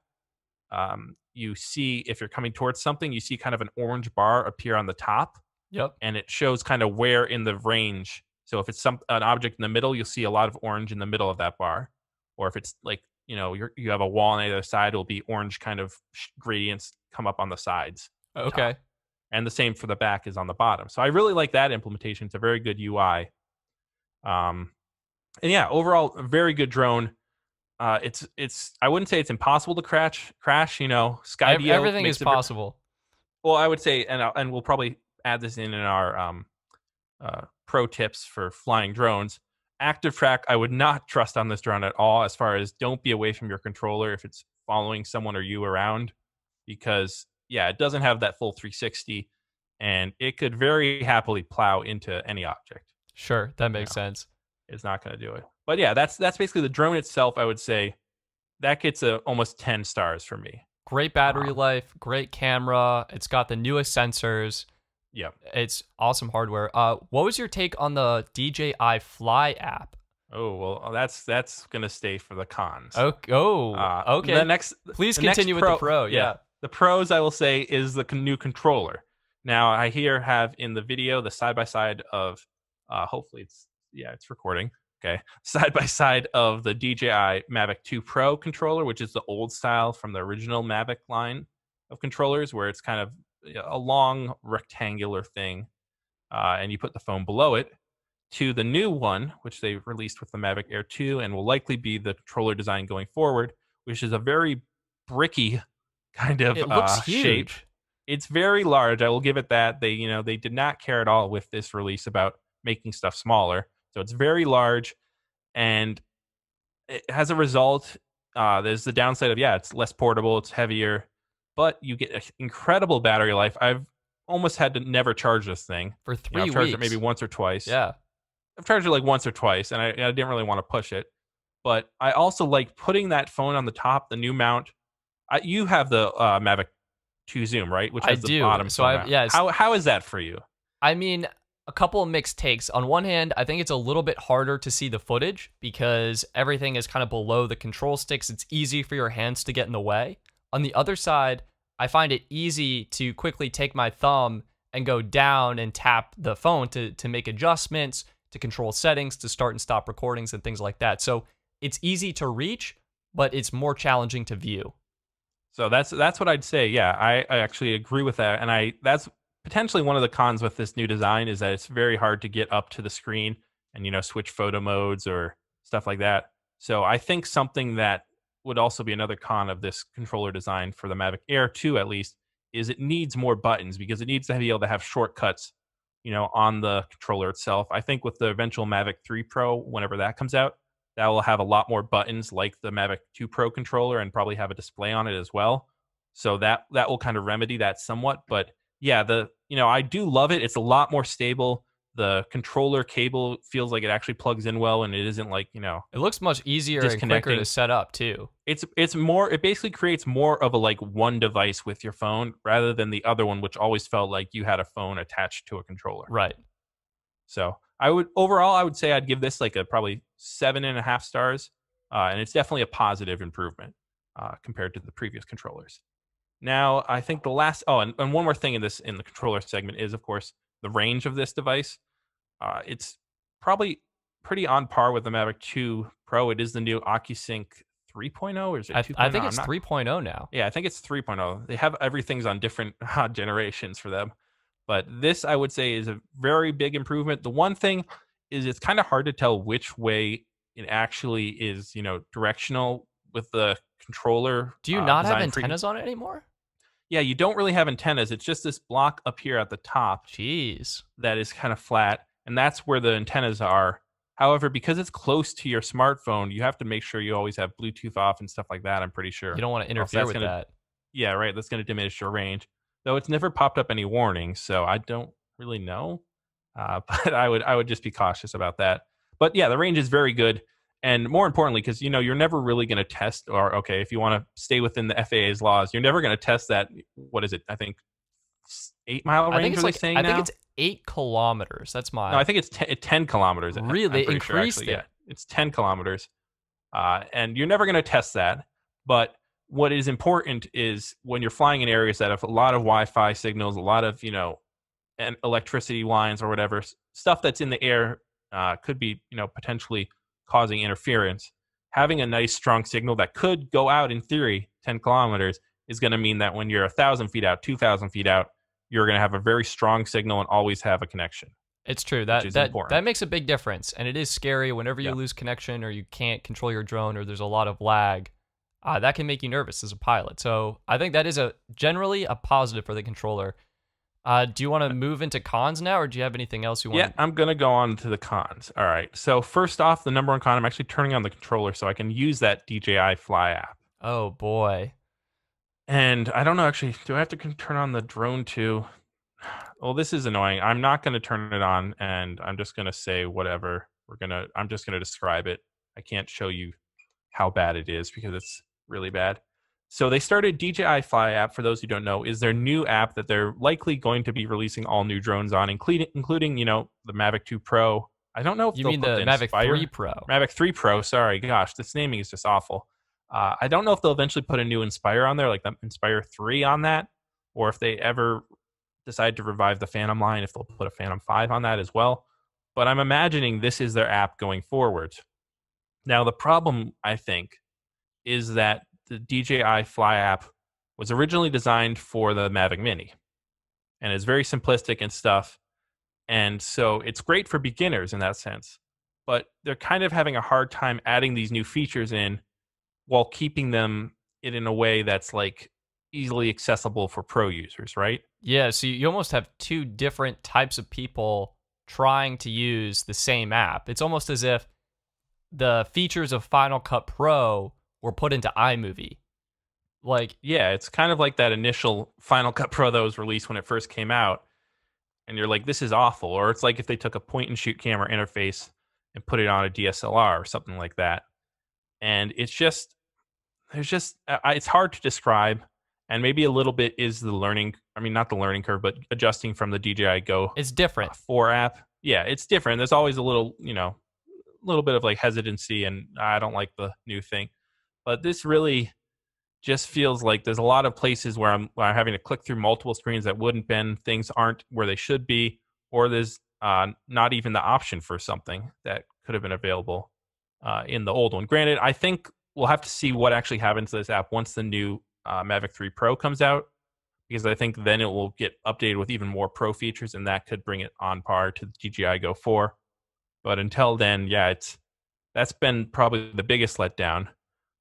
um, you see if you're coming towards something, you see kind of an orange bar appear on the top. Yep. And it shows kind of where in the range. So if it's some an object in the middle, you'll see a lot of orange in the middle of that bar. Or if it's like you know you you have a wall on either side, it'll be orange kind of gradients come up on the sides. Okay. Top and the same for the back is on the bottom. So I really like that implementation. It's a very good UI. Um, and yeah, overall, very good drone. Uh, it's it's I wouldn't say it's impossible to crash crash. You know, Skydio everything is possible. well, I would say, and and we'll probably add this in in our um, uh, pro tips for flying drones. Active track, I would not trust on this drone at all. As far as don't be away from your controller if it's following someone or you around, because yeah, it doesn't have that full 360 and it could very happily plow into any object. Sure, that makes you know, sense. It's not going to do it. But yeah, that's that's basically the drone itself, I would say. That gets a, almost 10 stars for me. Great battery wow. life, great camera. It's got the newest sensors. Yeah. It's awesome hardware. Uh, what was your take on the DJI Fly app? Oh well, uh, that's that's gonna stay for the cons. Oh, oh uh, okay. The next, please continue next pro, with the pro. Yeah. yeah. The pros I will say is the new controller. Now I here have in the video the side by side of uh, hopefully it's yeah it's recording okay side by side of the DJI Mavic 2 Pro controller which is the old style from the original Mavic line of controllers where it's kind of a long rectangular thing uh, and you put the phone below it to the new one which they released with the Mavic Air 2 and will likely be the controller design going forward which is a very bricky kind of it looks uh, huge. shape. It's very large. I will give it that. They, you know, they did not care at all with this release about making stuff smaller. So it's very large, and it, has a result, uh, there's the downside of yeah, it's less portable, it's heavier, but you get incredible battery life. I've almost had to never charge this thing for three you know, I've charged weeks. it maybe once or twice. Yeah, I've charged it like once or twice, and I, I didn't really want to push it. But I also like putting that phone on the top, the new mount, I, you have the uh, Mavic 2 Zoom, right? Which has I the do. bottom. So I, yeah. How how is that for you? I mean, a couple of mixed takes. On one hand, I think it's a little bit harder to see the footage because everything is kind of below the control sticks. It's easy for your hands to get in the way. On the other side, I find it easy to quickly take my thumb and go down and tap the phone to to make adjustments, to control settings, to start and stop recordings and things like that. So, it's easy to reach, but it's more challenging to view. So that's that's what I'd say. Yeah, I, I actually agree with that, and I that's potentially one of the cons with this new design is that it's very hard to get up to the screen and you know switch photo modes or stuff like that. So I think something that would also be another con of this controller design for the Mavic Air 2 at least is it needs more buttons because it needs to be able to have shortcuts, you know, on the controller itself. I think with the eventual Mavic 3 Pro, whenever that comes out, that will have a lot more buttons like the Mavic 2 Pro controller and probably have a display on it as well. So that that will kind of remedy that somewhat, but yeah, the you know, I do love it. It's a lot more stable. The controller cable feels like it actually plugs in well and it isn't like, you know, it looks much easier and quicker to set up too. It's it's more it basically creates more of a like one device with your phone rather than the other one which always felt like you had a phone attached to a controller. Right. So I would overall, I would say I'd give this like a probably seven and a half stars, uh, and it's definitely a positive improvement uh, compared to the previous controllers. Now, I think the last oh, and, and, one more thing in this in the controller segment is of course the range of this device. Uh, it's probably pretty on par with the Mavic 2 Pro. It is the new OcuSync 3.0 or is it I, I oh? think it's not, 3.0 now. Yeah, I think it's 3.0. They have everything's on different generations for them. But this, I would say, is a very big improvement. The one thing is it's kind of hard to tell which way it actually is, you know, directional with the controller. Do you uh, not have antennas on it anymore? Yeah, you don't really have antennas. It's just this block up here at the top. Jeez. That is kind of flat, and that's where the antennas are. However, because it's close to your smartphone, you have to make sure you always have Bluetooth off and stuff like that. I'm pretty sure you don't want to interfere with gonna, that. Yeah, right. That's going to diminish your range though it's never popped up any warnings, so I don't really know. Uh, but I would I would just be cautious about that. But yeah, the range is very good, and more importantly, because you know you're never really going to test or okay, if you want to stay within the FAA's laws, you're never going to test that. What is it? I think eight mile range. I think it's like I now? think it's eight kilometers. That's my. No, I think it's ten kilometers. Really increased sure, it. Yeah, it's ten kilometers, uh, and you're never going to test that. But what is important is when you're flying in areas that have a lot of Wi-Fi signals, a lot of you know, and electricity lines or whatever stuff that's in the air uh, could be you know potentially causing interference. Having a nice strong signal that could go out in theory 10 kilometers is going to mean that when you're a thousand feet out, 2,000 feet out, you're going to have a very strong signal and always have a connection. It's true. That that that makes a big difference, and it is scary whenever you yeah. lose connection or you can't control your drone or there's a lot of lag uh, that can make you nervous as a pilot. So I think that is a generally a positive for the controller. Uh, do you want to uh, move into cons now, or do you have anything else you want? Yeah, I'm gonna go on to the cons. All right. So first off, the number one con, I'm actually turning on the controller so I can use that DJI Fly app. Oh boy. And I don't know actually. Do I have to turn on the drone too? Well, this is annoying. I'm not gonna turn it on, and I'm just gonna say whatever. We're gonna. I'm just gonna describe it. I can't show you how bad it is because it's really bad. So they started DJI Fly app. For those who don't know, is their new app that they're likely going to be releasing all new drones on, including including you know the Mavic 2 Pro. I don't know if you mean the Mavic Inspire. 3 Pro. Mavic 3 Pro. Sorry, gosh, this naming is just awful. Uh, I don't know if they'll eventually put a new Inspire on there, like the Inspire 3 on that, or if they ever decide to revive the Phantom line, if they'll put a Phantom 5 on that as well. But I'm imagining this is their app going forward. Now, the problem I think is that the DJI Fly app was originally designed for the Mavic Mini and is very simplistic and stuff. And so it's great for beginners in that sense, but they're kind of having a hard time adding these new features in while keeping them in a way that's like easily accessible for pro users, right? Yeah, so you almost have two different types of people trying to use the same app. It's almost as if the features of Final Cut Pro were put into iMovie. Like, yeah, it's kind of like that initial Final Cut Pro that was released when it first came out, and you're like, this is awful. Or it's like if they took a point and shoot camera interface and put it on a DSLR or something like that. And it's just, there's just, it's hard to describe. And maybe a little bit is the learning, I mean, not the learning curve, but adjusting from the DJI Go. It's different. Uh, 4 app. Yeah, it's different. There's always a little, you know, a little bit of like hesitancy and I don't like the new thing. But this really just feels like there's a lot of places where I'm, where I'm having to click through multiple screens that wouldn't been things aren't where they should be, or there's uh, not even the option for something that could have been available uh, in the old one. Granted, I think we'll have to see what actually happens to this app once the new uh, Mavic 3 Pro comes out, because I think then it will get updated with even more Pro features, and that could bring it on par to the DJI Go 4. But until then, yeah, it's that's been probably the biggest letdown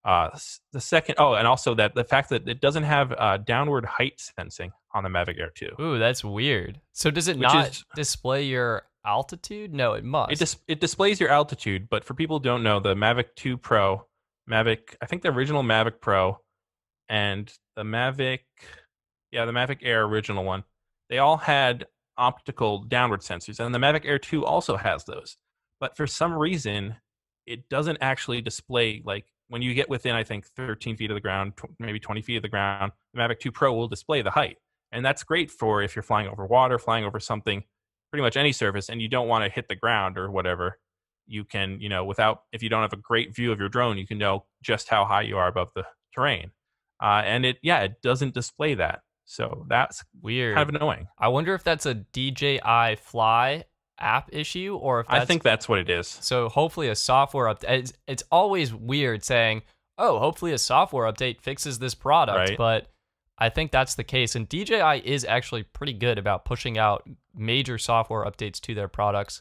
uh, the second, oh, and also that the fact that it doesn't have uh, downward height sensing on the Mavic Air 2. Ooh, that's weird. So does it not is, display your altitude? No, it must. It, dis- it displays your altitude, but for people who don't know, the Mavic 2 Pro, Mavic, I think the original Mavic Pro, and the Mavic, yeah, the Mavic Air original one, they all had optical downward sensors, and the Mavic Air 2 also has those. But for some reason, it doesn't actually display like when you get within, I think, 13 feet of the ground, tw- maybe 20 feet of the ground, the Mavic 2 Pro will display the height. And that's great for if you're flying over water, flying over something, pretty much any surface, and you don't want to hit the ground or whatever. You can, you know, without, if you don't have a great view of your drone, you can know just how high you are above the terrain. Uh, and it, yeah, it doesn't display that. So that's weird. Kind of annoying. I wonder if that's a DJI Fly app issue or if I think that's what it is. So hopefully a software update. It's, it's, always weird saying, "Oh, hopefully a software update fixes this product," right. but I think that's the case. And DJI is actually pretty good about pushing out major software updates to their products.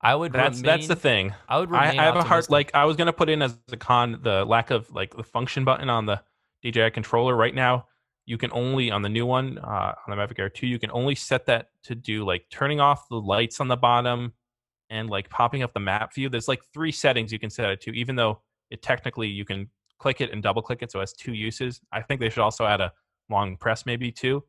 I would. That's remain, that's the thing. I would. I, I, have optimistic. a hard like. I was gonna put in as a con the lack of like the function button on the DJI controller right now you can only on the new one uh, on the Mavic Air 2 you can only set that to do like turning off the lights on the bottom and like popping up the map view there's like three settings you can set it to even though it technically you can click it and double click it so it has two uses I think they should also add a long press maybe too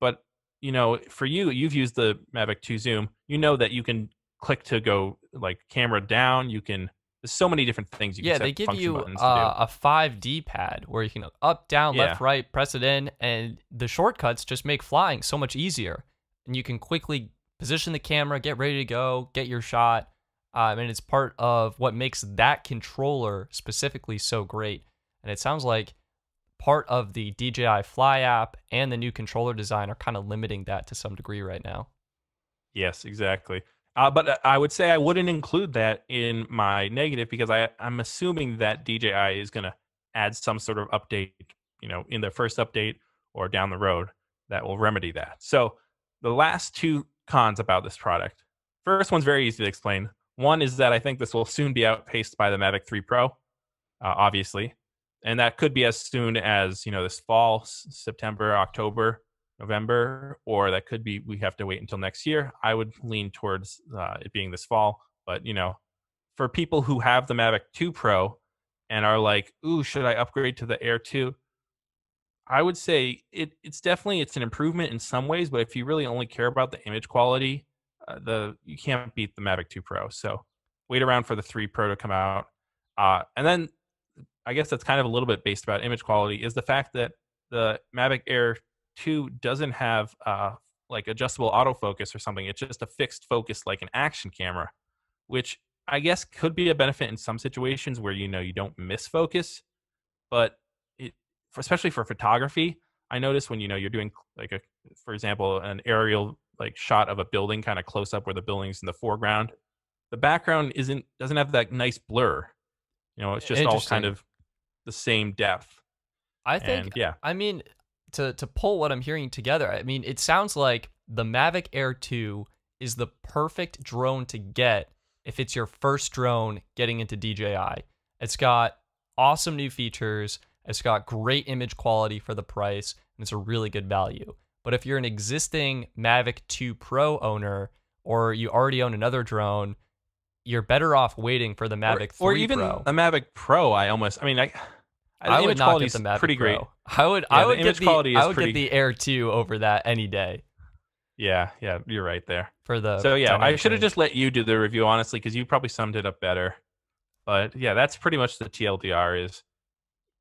but you know for you you've used the Mavic 2 zoom you know that you can click to go like camera down you can so many different things you yeah, they give you uh, a 5D pad where you can up, down, yeah. left, right, press it in, and the shortcuts just make flying so much easier. And you can quickly position the camera, get ready to go, get your shot. Um, and it's part of what makes that controller specifically so great. And it sounds like part of the DJI Fly app and the new controller design are kind of limiting that to some degree right now. Yes, exactly. Uh, but uh, I would say I wouldn't include that in my negative because I, I'm assuming that DJI is going to add some sort of update, you know, in their first update or down the road that will remedy that. So the last two cons about this product. First one's very easy to explain. One is that I think this will soon be outpaced by the Mavic 3 Pro, uh, obviously, and that could be as soon as you know this fall, September, October. November, or that could be we have to wait until next year. I would lean towards uh, it being this fall, but you know, for people who have the Mavic 2 Pro and are like, "Ooh, should I upgrade to the Air 2?" I would say it, it's definitely it's an improvement in some ways, but if you really only care about the image quality, uh, the you can't beat the Mavic 2 Pro. So wait around for the 3 Pro to come out, uh, and then I guess that's kind of a little bit based about image quality is the fact that the Mavic Air two doesn't have uh, like adjustable autofocus or something. It's just a fixed focus like an action camera, which I guess could be a benefit in some situations where you know you don't miss focus, but it, especially for photography, I notice when you know you're doing like a, for example, an aerial like shot of a building kind of close up where the building's in the foreground, the background isn't doesn't have that nice blur. You know, it's just all kind of the same depth. I think. And, yeah. I mean, to to pull what I'm hearing together, I mean, it sounds like the Mavic Air 2 is the perfect drone to get if it's your first drone getting into DJI. It's got awesome new features, it's got great image quality for the price, and it's a really good value. But if you're an existing Mavic 2 Pro owner or you already own another drone, you're better off waiting for the Mavic or, 3 or even Pro. Mavic Pro. I almost, I mean, I I, I would not get the Mavic pretty Pro. great. I would yeah, I would get the I would pretty... get the Air 2 over that any day. Yeah, yeah, you're right there. For the So yeah, I should have just let you do the review honestly cuz you probably summed it up better. But yeah, that's pretty much the TLDR is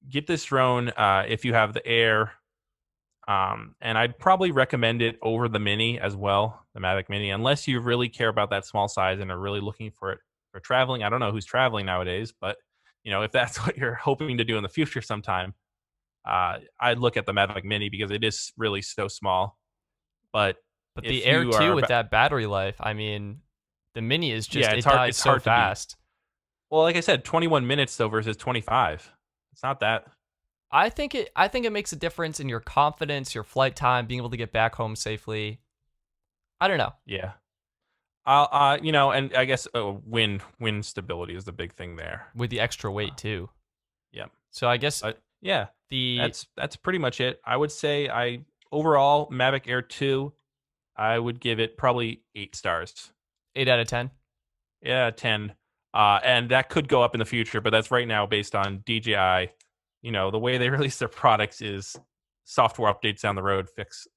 get this drone uh, if you have the Air um, and I'd probably recommend it over the Mini as well, the Mavic Mini, unless you really care about that small size and are really looking for it for traveling. I don't know who's traveling nowadays, but you know if that's what you're hoping to do in the future sometime uh, i'd look at the mavic mini because it is really so small but but the air too are, with that battery life i mean the mini is just yeah, it's it hard, it's so hard fast well like i said 21 minutes though versus 25 it's not that i think it i think it makes a difference in your confidence your flight time being able to get back home safely i don't know yeah I'll, uh, you know, and I guess uh, wind wind stability is the big thing there with the extra weight uh, too. Yeah. So I guess uh, yeah, the that's that's pretty much it. I would say I overall Mavic Air two, I would give it probably eight stars. Eight out of ten. Yeah, ten. Uh, and that could go up in the future, but that's right now based on DJI. You know, the way they release their products is software updates down the road fix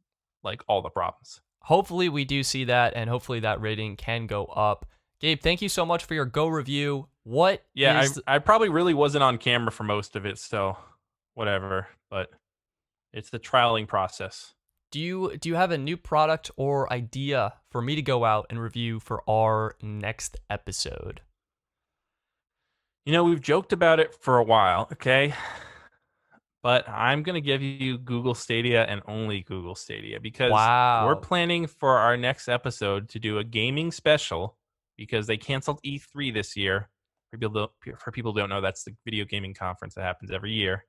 like all the problems hopefully we do see that and hopefully that rating can go up. Gabe, thank you so much for your go review. What Yeah, is... I, I probably really wasn't on camera for most of it, so whatever, but it's the trialing process. Do you do you have a new product or idea for me to go out and review for our next episode? You know, we've joked about it for a while, okay? but I'm going to give you Google Stadia and only Google Stadia because wow. we're planning for our next episode to do a gaming special because they canceled E3 this year. For people, for people who don't know, that's the video gaming conference that happens every year.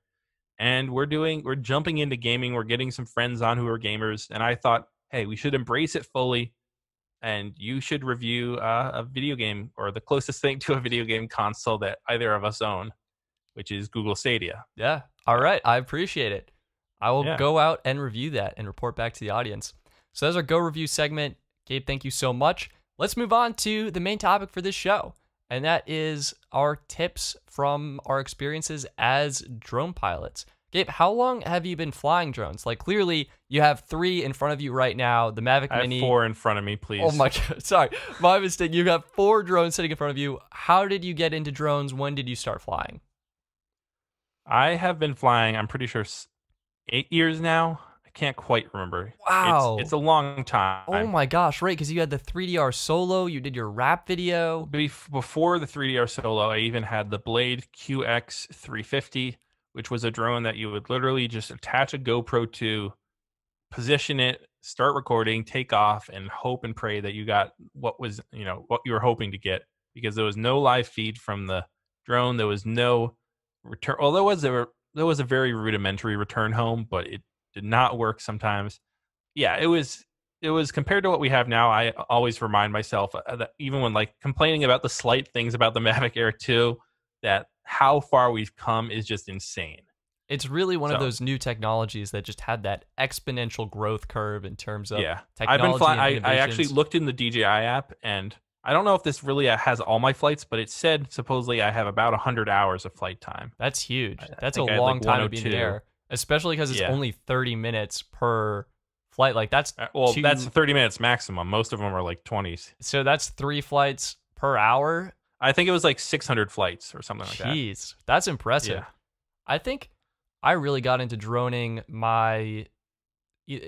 And we're doing, we're jumping into gaming. We're getting some friends on who are gamers. And I thought, hey, we should embrace it fully. And you should review uh, a video game or the closest thing to a video game console that either of us own which is Google Stadia. Yeah. All right. I appreciate it. I will yeah. go out and review that and report back to the audience. So that's our go review segment. Gabe, thank you so much. Let's move on to the main topic for this show, and that is our tips from our experiences as drone pilots. Gabe, how long have you been flying drones? Like, clearly, you have three in front of you right now. The Mavic I Mini. four in front of me, please. Oh my god! Sorry, my mistake. You have got four drones sitting in front of you. How did you get into drones? When did you start flying? I have been flying, I'm pretty sure, eight years now. I can't quite remember. Wow. It's, it's a long oh time. Oh my gosh, right. Because you had the 3DR solo, you did your rap video. Before the 3DR solo, I even had the Blade QX350, which was a drone that you would literally just attach a GoPro to, position it, start recording, take off, and hope and pray that you got what was, you know, what you were hoping to get because there was no live feed from the drone. There was no return. Well, there was a there was a very rudimentary return home, but it did not work sometimes. Yeah, it was it was compared to what we have now. I always remind myself uh, that even when like complaining about the slight things about the Mavic Air Two, that how far we've come is just insane. It's really one so, of those new technologies that just had that exponential growth curve in terms of yeah. technology. I've been flying. I, I actually looked in the DJI app and I don't know if this really uh, has all my flights, but it said supposedly I have about 100 hours of flight time. That's huge. That's a long like time to be in the oh air, especially because it's yeah. only 30 minutes per flight. Like that's uh, well, two... that's 30 minutes maximum. Most of them are like 20s. So that's three flights per hour. I think it was like 600 flights or something like Jeez, that. Jeez, that's impressive. Yeah. I think I really got into droning my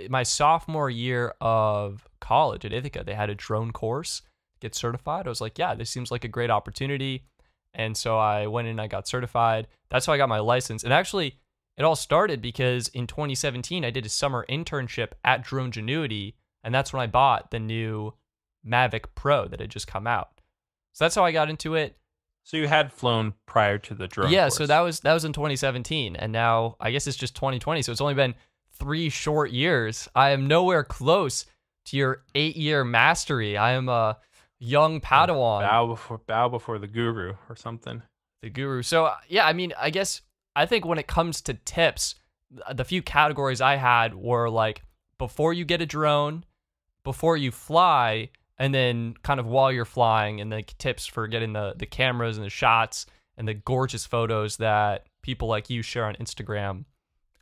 my sophomore year of college at Ithaca. They had a drone course get certified? I was like, yeah, this seems like a great opportunity. And so I went in, I got certified. That's how I got my license. And actually, it all started because in 2017, I did a summer internship at Drone Genuity. And that's when I bought the new Mavic Pro that had just come out. So that's how I got into it. So you had flown prior to the drone. Yeah, course. so that was that was in 2017 and now I guess it's just 2020. So it's only been 3 short years. I am nowhere close to your 8-year mastery. I am a young Padawan. Bow before bow before the guru or something. The guru. So uh, yeah, I mean, I guess I think when it comes to tips, the few categories I had were like before you get a drone, before you fly, and then kind of while you're flying, and the tips for getting the the cameras and the shots and the gorgeous photos that people like you share on Instagram.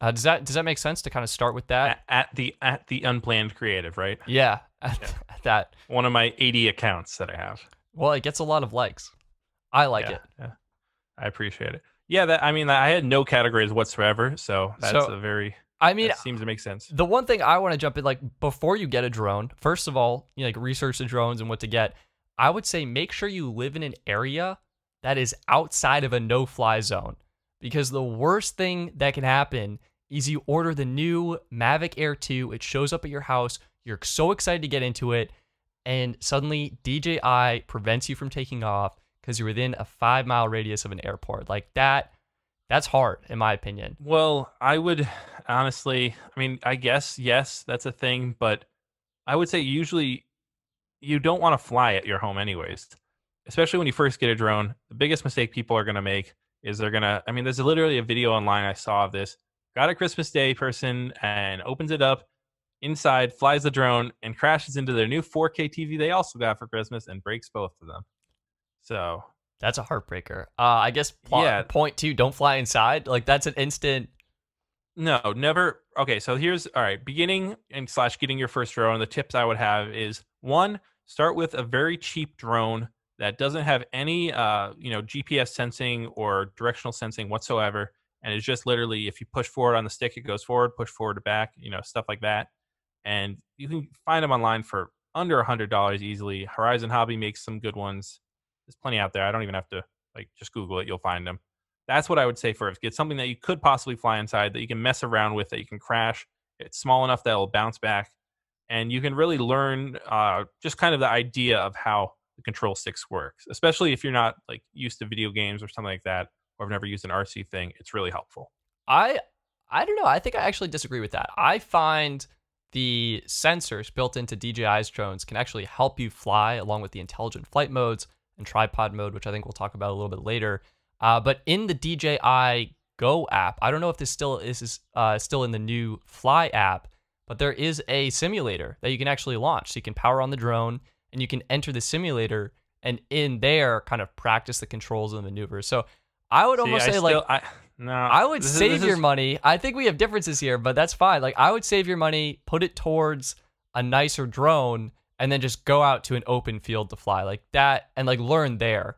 Uh, does that does that make sense to kind of start with that at, at the at the unplanned creative, right? Yeah, at, yeah. at that one of my eighty accounts that I have. Well, it gets a lot of likes. I like yeah, it. Yeah, I appreciate it. Yeah, that I mean, I had no categories whatsoever, so that's so, a very I mean, that seems to make sense. The one thing I want to jump in, like before you get a drone, first of all, you know, like research the drones and what to get. I would say make sure you live in an area that is outside of a no-fly zone, because the worst thing that can happen is you order the new Mavic Air 2. It shows up at your house. You're so excited to get into it. And suddenly DJI prevents you from taking off because you're within a five mile radius of an airport. Like that, that's hard, in my opinion. Well, I would honestly, I mean, I guess, yes, that's a thing. But I would say usually you don't want to fly at your home, anyways, especially when you first get a drone. The biggest mistake people are going to make is they're going to, I mean, there's literally a video online I saw of this got a Christmas Day person and opens it up inside, flies the drone, and crashes into their new 4K TV they also got for Christmas and breaks both of them. So that's a heartbreaker. Uh, I guess pl- yeah. point two, don't fly inside. Like that's an instant. No, never. Okay, so here's all right. Beginning and slash getting your first drone. The tips I would have is one, start with a very cheap drone that doesn't have any uh, you know GPS sensing or directional sensing whatsoever and it's just literally if you push forward on the stick, it goes forward. Push forward to back, you know, stuff like that. And you can find them online for under a hundred dollars easily. Horizon Hobby makes some good ones. There's plenty out there. I don't even have to like just Google it. You'll find them. That's what I would say first. Get something that you could possibly fly inside that you can mess around with, that you can crash. It's small enough that it'll bounce back, and you can really learn uh, just kind of the idea of how the control sticks works. Especially if you're not like used to video games or something like that or I've never used an RC thing, it's really helpful. I I don't know. I think I actually disagree with that. I find the sensors built into DJI's drones can actually help you fly along with the intelligent flight modes and tripod mode, which I think we'll talk about a little bit later. Uh, but in the DJI Go app, I don't know if this still is, uh, still in the new Fly app, but there is a simulator that you can actually launch. So you can power on the drone and you can enter the simulator and in there kind of practice the controls and the maneuvers. So I would See, almost I say still, like I, no, I would this, save your is... money. I think we have differences here, but that's fine. Like I would save your money, put it towards a nicer drone, and then just go out to an open field to fly like that, and like learn there.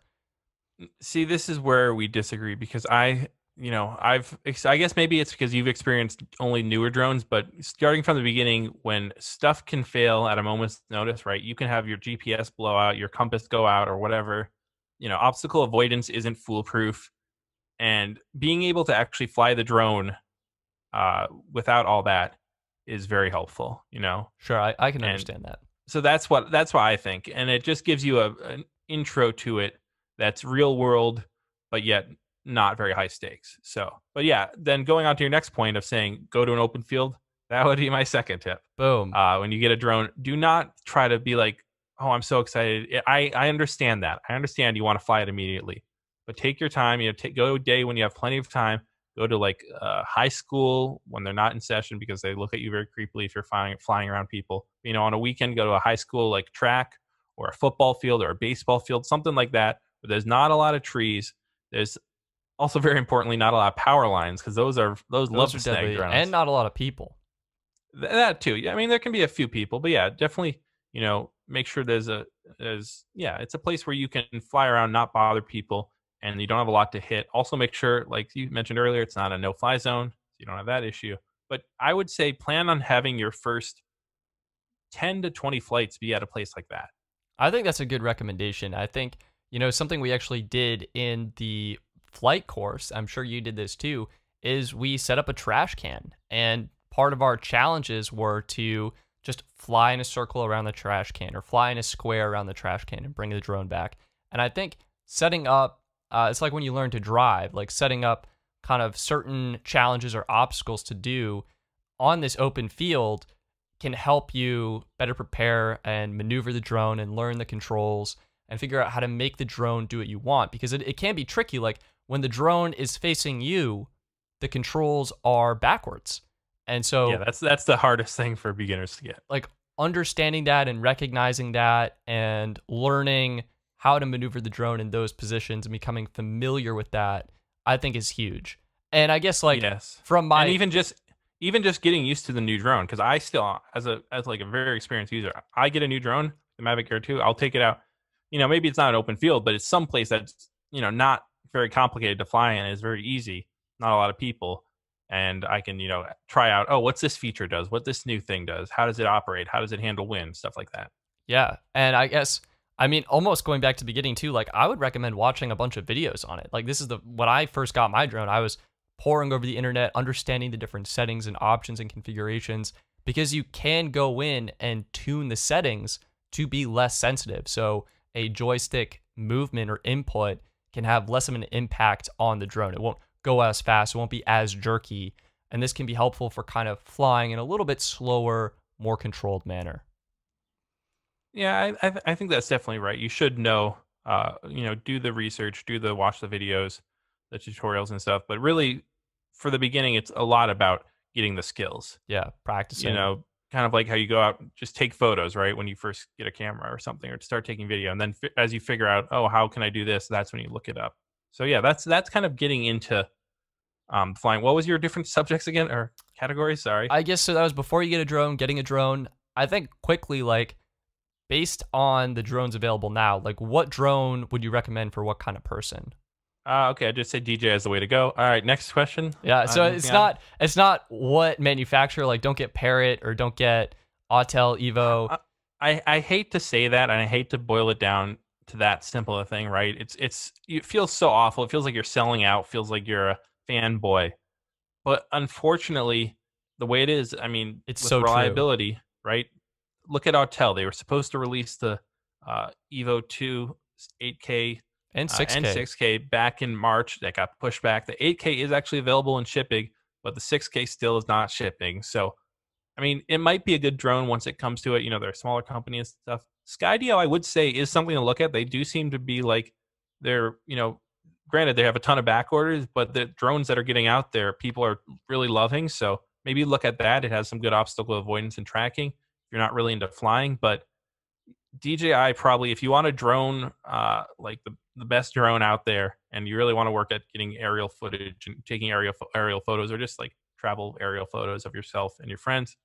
See, this is where we disagree because I, you know, I've I guess maybe it's because you've experienced only newer drones, but starting from the beginning, when stuff can fail at a moment's notice, right? You can have your GPS blow out, your compass go out, or whatever. You know, obstacle avoidance isn't foolproof and being able to actually fly the drone uh, without all that is very helpful you know sure i, I can and understand that so that's what that's what i think and it just gives you a, an intro to it that's real world but yet not very high stakes so but yeah then going on to your next point of saying go to an open field that would be my second tip boom uh, when you get a drone do not try to be like oh i'm so excited i i understand that i understand you want to fly it immediately but take your time. You know, take, go a day when you have plenty of time. Go to like uh, high school when they're not in session because they look at you very creepily if you're flying flying around people. You know, on a weekend, go to a high school like track or a football field or a baseball field, something like that. Where there's not a lot of trees. There's also very importantly not a lot of power lines because those are those, those love are snag and not a lot of people. Th- that too. Yeah, I mean, there can be a few people, but yeah, definitely. You know, make sure there's a there's yeah, it's a place where you can fly around, not bother people and you don't have a lot to hit. Also, make sure, like you mentioned earlier, it's not a no fly zone. So you don't have that issue. But I would say plan on having your first 10 to 20 flights be at a place like that. I think that's a good recommendation. I think, you know, something we actually did in the flight course, I'm sure you did this too, is we set up a trash can. And part of our challenges were to just fly in a circle around the trash can or fly in a square around the trash can and bring the drone back. And I think setting up uh, it's like when you learn to drive, like setting up kind of certain challenges or obstacles to do on this open field can help you better prepare and maneuver the drone and learn the controls and figure out how to make the drone do what you want because it, it can be tricky. Like when the drone is facing you, the controls are backwards. And so Yeah, that's that's the hardest thing for beginners to get. Like understanding that and recognizing that and learning how to maneuver the drone in those positions and becoming familiar with that, I think is huge. And I guess like yes. from my and even just even just getting used to the new drone because I still as a as like a very experienced user, I get a new drone, the Mavic Air two, I'll take it out. You know, maybe it's not an open field, but it's someplace that's you know not very complicated to fly in. It's very easy, not a lot of people, and I can you know try out. Oh, what's this feature does? What this new thing does? How does it operate? How does it handle wind? Stuff like that. Yeah, and I guess I mean, almost going back to the beginning too, like I would recommend watching a bunch of videos on it. Like this is the when I first got my drone, I was poring over the internet, understanding the different settings and options and configurations because you can go in and tune the settings to be less sensitive. So a joystick movement or input can have less of an impact on the drone. It won't go as fast, it won't be as jerky, and this can be helpful for kind of flying in a little bit slower, more controlled manner. Yeah, I I, th- I think that's definitely right. You should know, uh, you know, do the research, do the watch the videos, the tutorials and stuff. But really, for the beginning, it's a lot about getting the skills. Yeah, practicing. You know, kind of like how you go out, just take photos, right? When you first get a camera or something, or start taking video, and then as you figure out, oh, how can I do this? That's when you look it up. So yeah, that's that's kind of getting into um, flying. What was your different subjects again or categories? Sorry. I guess so. That was before you get a drone, getting a drone. I think quickly, like based on the drones available now, like what drone would you recommend for what kind of person? Uh, okay, I just say DJ is the way to go. All right, next question. Yeah, uh, so it's not it's not what manufacturer. Like, don't get Parrot or don't get Autel Evo. Uh, uh, I I hate to say that, and I hate to boil it down to that simple a thing, right? It's it's it feels so awful. It feels like you're selling out. Feels like you're a fanboy. But unfortunately, the way it is, I mean, it's so reliability, true. right? look at Autel. They were supposed to release the uh, Evo 2 8K and 6K. Uh, and 6K back in March. That got pushed back. The 8K is actually available in shipping, but the 6K still is not shipping. So, I mean, it might be a good drone once it comes to it. You know, they're a smaller company and stuff. Skydio, I would say, is something to look at. They do seem to be like they're, you know, granted they have a ton of back orders, but the drones that are getting out there, people are really loving. So maybe look at that. It has some good obstacle avoidance and tracking you're not really into flying, but DJI probably if you want a drone, uh, like the the best drone out there, and you really want to work at getting aerial footage and taking aerial aerial photos, or just like travel aerial photos of yourself and your friends,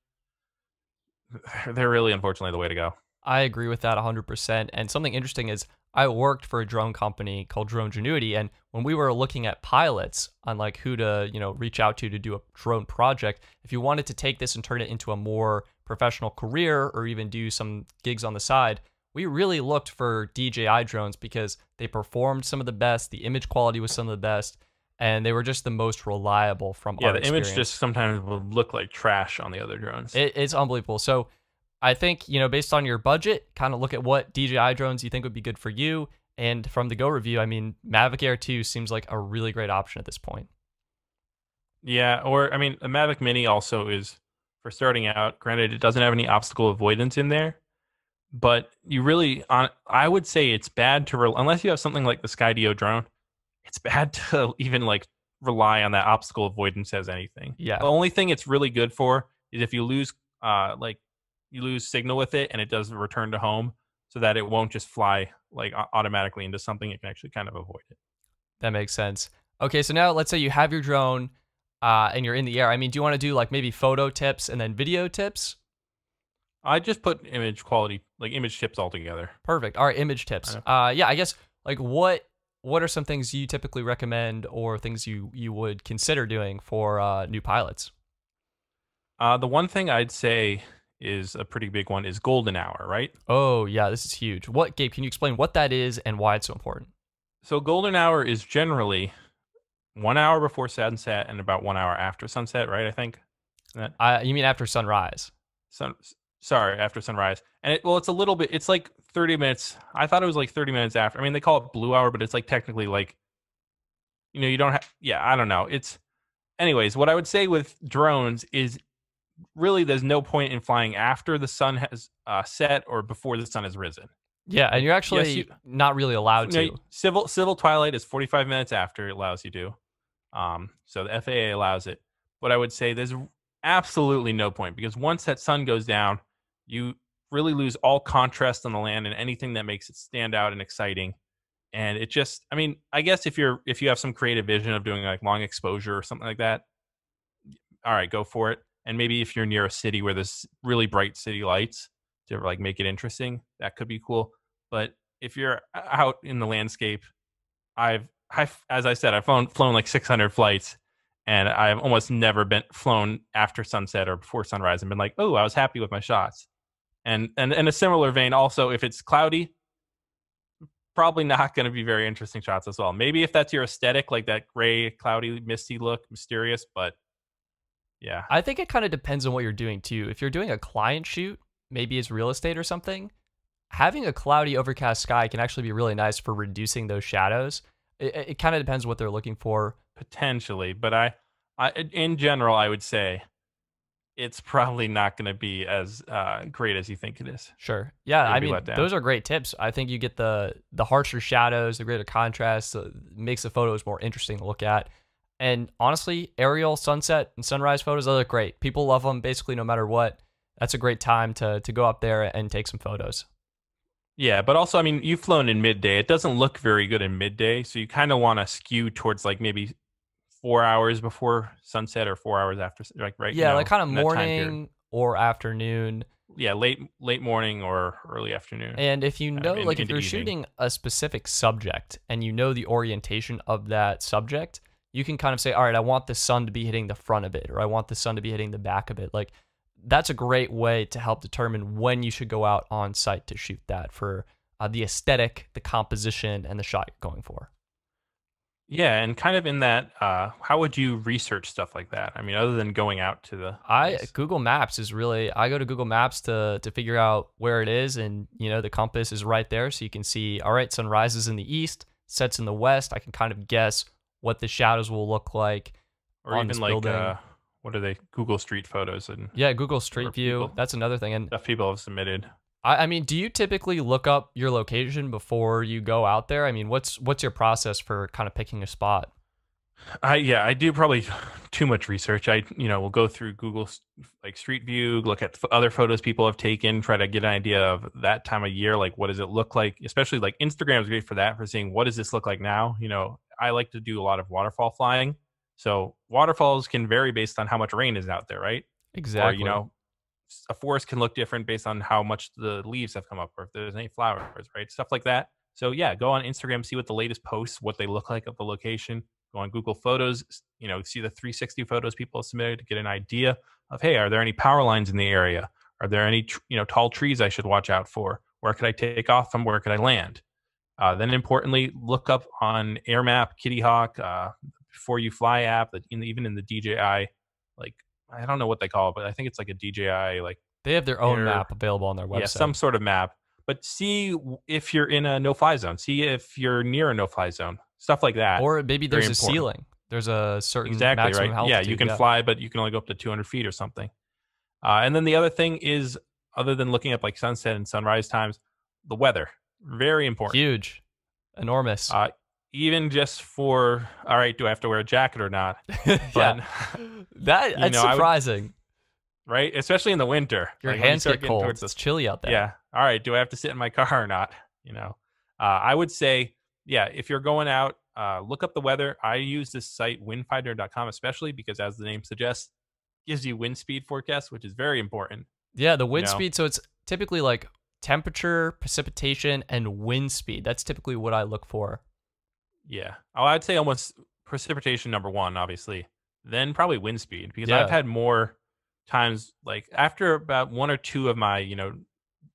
they're really unfortunately the way to go. I agree with that 100%. And something interesting is I worked for a drone company called Drone Genuity, and when we were looking at pilots on like who to you know reach out to to do a drone project, if you wanted to take this and turn it into a more professional career or even do some gigs on the side, we really looked for DJI drones because they performed some of the best, the image quality was some of the best, and they were just the most reliable from yeah, our the experience. image just sometimes will look like trash on the other drones. It, it's unbelievable. So I think, you know, based on your budget, kind of look at what DJI drones you think would be good for you. And from the Go review, I mean, Mavic Air 2 seems like a really great option at this point. Yeah, or I mean, the Mavic Mini also is for starting out. Granted, it doesn't have any obstacle avoidance in there, but you really, on, I would say it's bad to, re- unless you have something like the Skydio drone, it's bad to even like rely on that obstacle avoidance as anything. Yeah. The only thing it's really good for is if you lose, uh, like you lose signal with it and it does return to home so that it won't just fly like automatically into something. It can actually kind of avoid it. That makes sense. Okay. So now let's say you have your drone uh, and you're in the air. I mean, do you want to do like maybe photo tips and then video tips? I just put image quality, like image tips all together. Perfect. All right, image tips. Uh, yeah, I guess like what what are some things you typically recommend or things you you would consider doing for uh, new pilots? Uh, the one thing I'd say is a pretty big one is golden hour, right? Oh yeah, this is huge. What Gabe? Can you explain what that is and why it's so important? So golden hour is generally one hour before sunset and about one hour after sunset, right? I think. That, uh, you mean after sunrise? Sun, sorry, after sunrise. And it, well, it's a little bit. It's like thirty minutes. I thought it was like thirty minutes after. I mean, they call it blue hour, but it's like technically like, you know, you don't have. Yeah, I don't know. It's, anyways, what I would say with drones is, really, there's no point in flying after the sun has uh, set or before the sun has risen. Yeah, and you're actually yes, you, not really allowed know, to. Civil civil twilight is 45 minutes after it allows you to. Um, so the FAA allows it, but I would say there's absolutely no point because once that sun goes down, you really lose all contrast on the land and anything that makes it stand out and exciting. And it just, I mean, I guess if you're if you have some creative vision of doing like long exposure or something like that, all right, go for it. And maybe if you're near a city where there's really bright city lights to like make it interesting, that could be cool. But if you're uh, out in the landscape, I've I, as I said, I've flown, flown like 600 flights and I've almost never been flown after sunset or before sunrise and been like, oh, I was happy with my shots. And and in a similar vein, also if it's cloudy, probably not going to be very interesting shots as well. Maybe if that's your aesthetic, like that gray, cloudy, misty look, mysterious, but yeah. I think it kind of depends on what you're doing too. If you're doing a client shoot, maybe it's real estate or something, having a cloudy, overcast sky can actually be really nice for reducing those shadows it, it kind of depends what they're looking for. Potentially, but I, I in general, I would say it's probably not going to be as uh, great as you think it is. Sure. Yeah, I mean, those are great tips. I think you get the the harsher shadows, the greater contrast, uh, makes the photos more interesting to look at. And honestly, aerial sunset and sunrise photos they look great. People love them basically no matter what. That's a great time to to go up there and take some photos. Yeah, but also, I mean, you've flown in midday. It doesn't look very good in midday, so you kind of want to skew towards like maybe four hours before sunset or four hours after, like right? Yeah, you know, like kind of morning or afternoon. Yeah, late late morning or early afternoon. And if you uh, know, in, like, if you're evening. shooting a specific subject and you know the orientation of that subject, you can kind of say, all right, I want the sun to be hitting the front of it, or I want the sun to be hitting the back of it. Like that's a great way to help determine when you should go out on site to shoot that for uh, the aesthetic, the composition, and the shot you're going for. Yeah, and kind of in that, uh, how would you research stuff like that? I mean, other than going out to the I Google Maps is really I go to Google Maps to to figure out where it is, and you know the compass is right there, so you can see. All right, sun rises in the east, sets in the west. I can kind of guess what the shadows will look like. Or even like uh, what are they? Google Street Photos and yeah, Google Street View. People, that's another thing. And stuff people have submitted. I, I mean, do you typically look up your location before you go out there? I mean, what's what's your process for kind of picking a spot? I yeah, I do probably too much research. I you know will go through Google like Street View, look at other photos people have taken, try to get an idea of that time of year, like what does it look like. Especially like Instagram is great for that for seeing what does this look like now. You know, I like to do a lot of waterfall flying, so waterfalls can vary based on how much rain is out there, right? Exactly. Or, you know, a forest can look different based on how much the leaves have come up or if there's any flowers, right? Stuff like that. So yeah, go on Instagram, see what the latest posts, what they look like at the location. Go on Google Photos, you know, see the 360 photos people submitted to get an idea of, hey, are there any power lines in the area? Are there any, you know, tall trees I should watch out for? Where could I take off from? Where could I land? Uh, then importantly, look up on AirMap, Kitty Hawk, uh, before You Fly app, that even in the DJI, like I don't know what they call it, but I think it's like a DJI like they have their own air, map available on their website. Yeah, some sort of map. But see if you're in a no-fly zone. See if you're near a no-fly zone. Stuff like that. Or maybe there's Very a important. ceiling. There's a certain exactly right. Altitude. Yeah, you can yeah. fly, but you can only go up to 200 feet or something. Uh, and then the other thing is, other than looking up like sunset and sunrise times, the weather. Very important. Huge. Enormous. Uh, even just for all right, do I have to wear a jacket or not? But, yeah, that that's know, surprising, would, right? Especially in the winter, your like, hands get cold. Towards it's chilly out there. Yeah. All right, do I have to sit in my car or not? You know, uh, I would say, yeah, if you're going out, uh, look up the weather. I use this site windfinder.com especially because, as the name suggests, gives you wind speed forecasts, which is very important. Yeah, the wind you know? speed. So it's typically like temperature, precipitation, and wind speed. That's typically what I look for yeah. Oh, I'd say almost precipitation number one, obviously. Then probably wind speed because yeah. I've had more times like after about one or two of my, you know,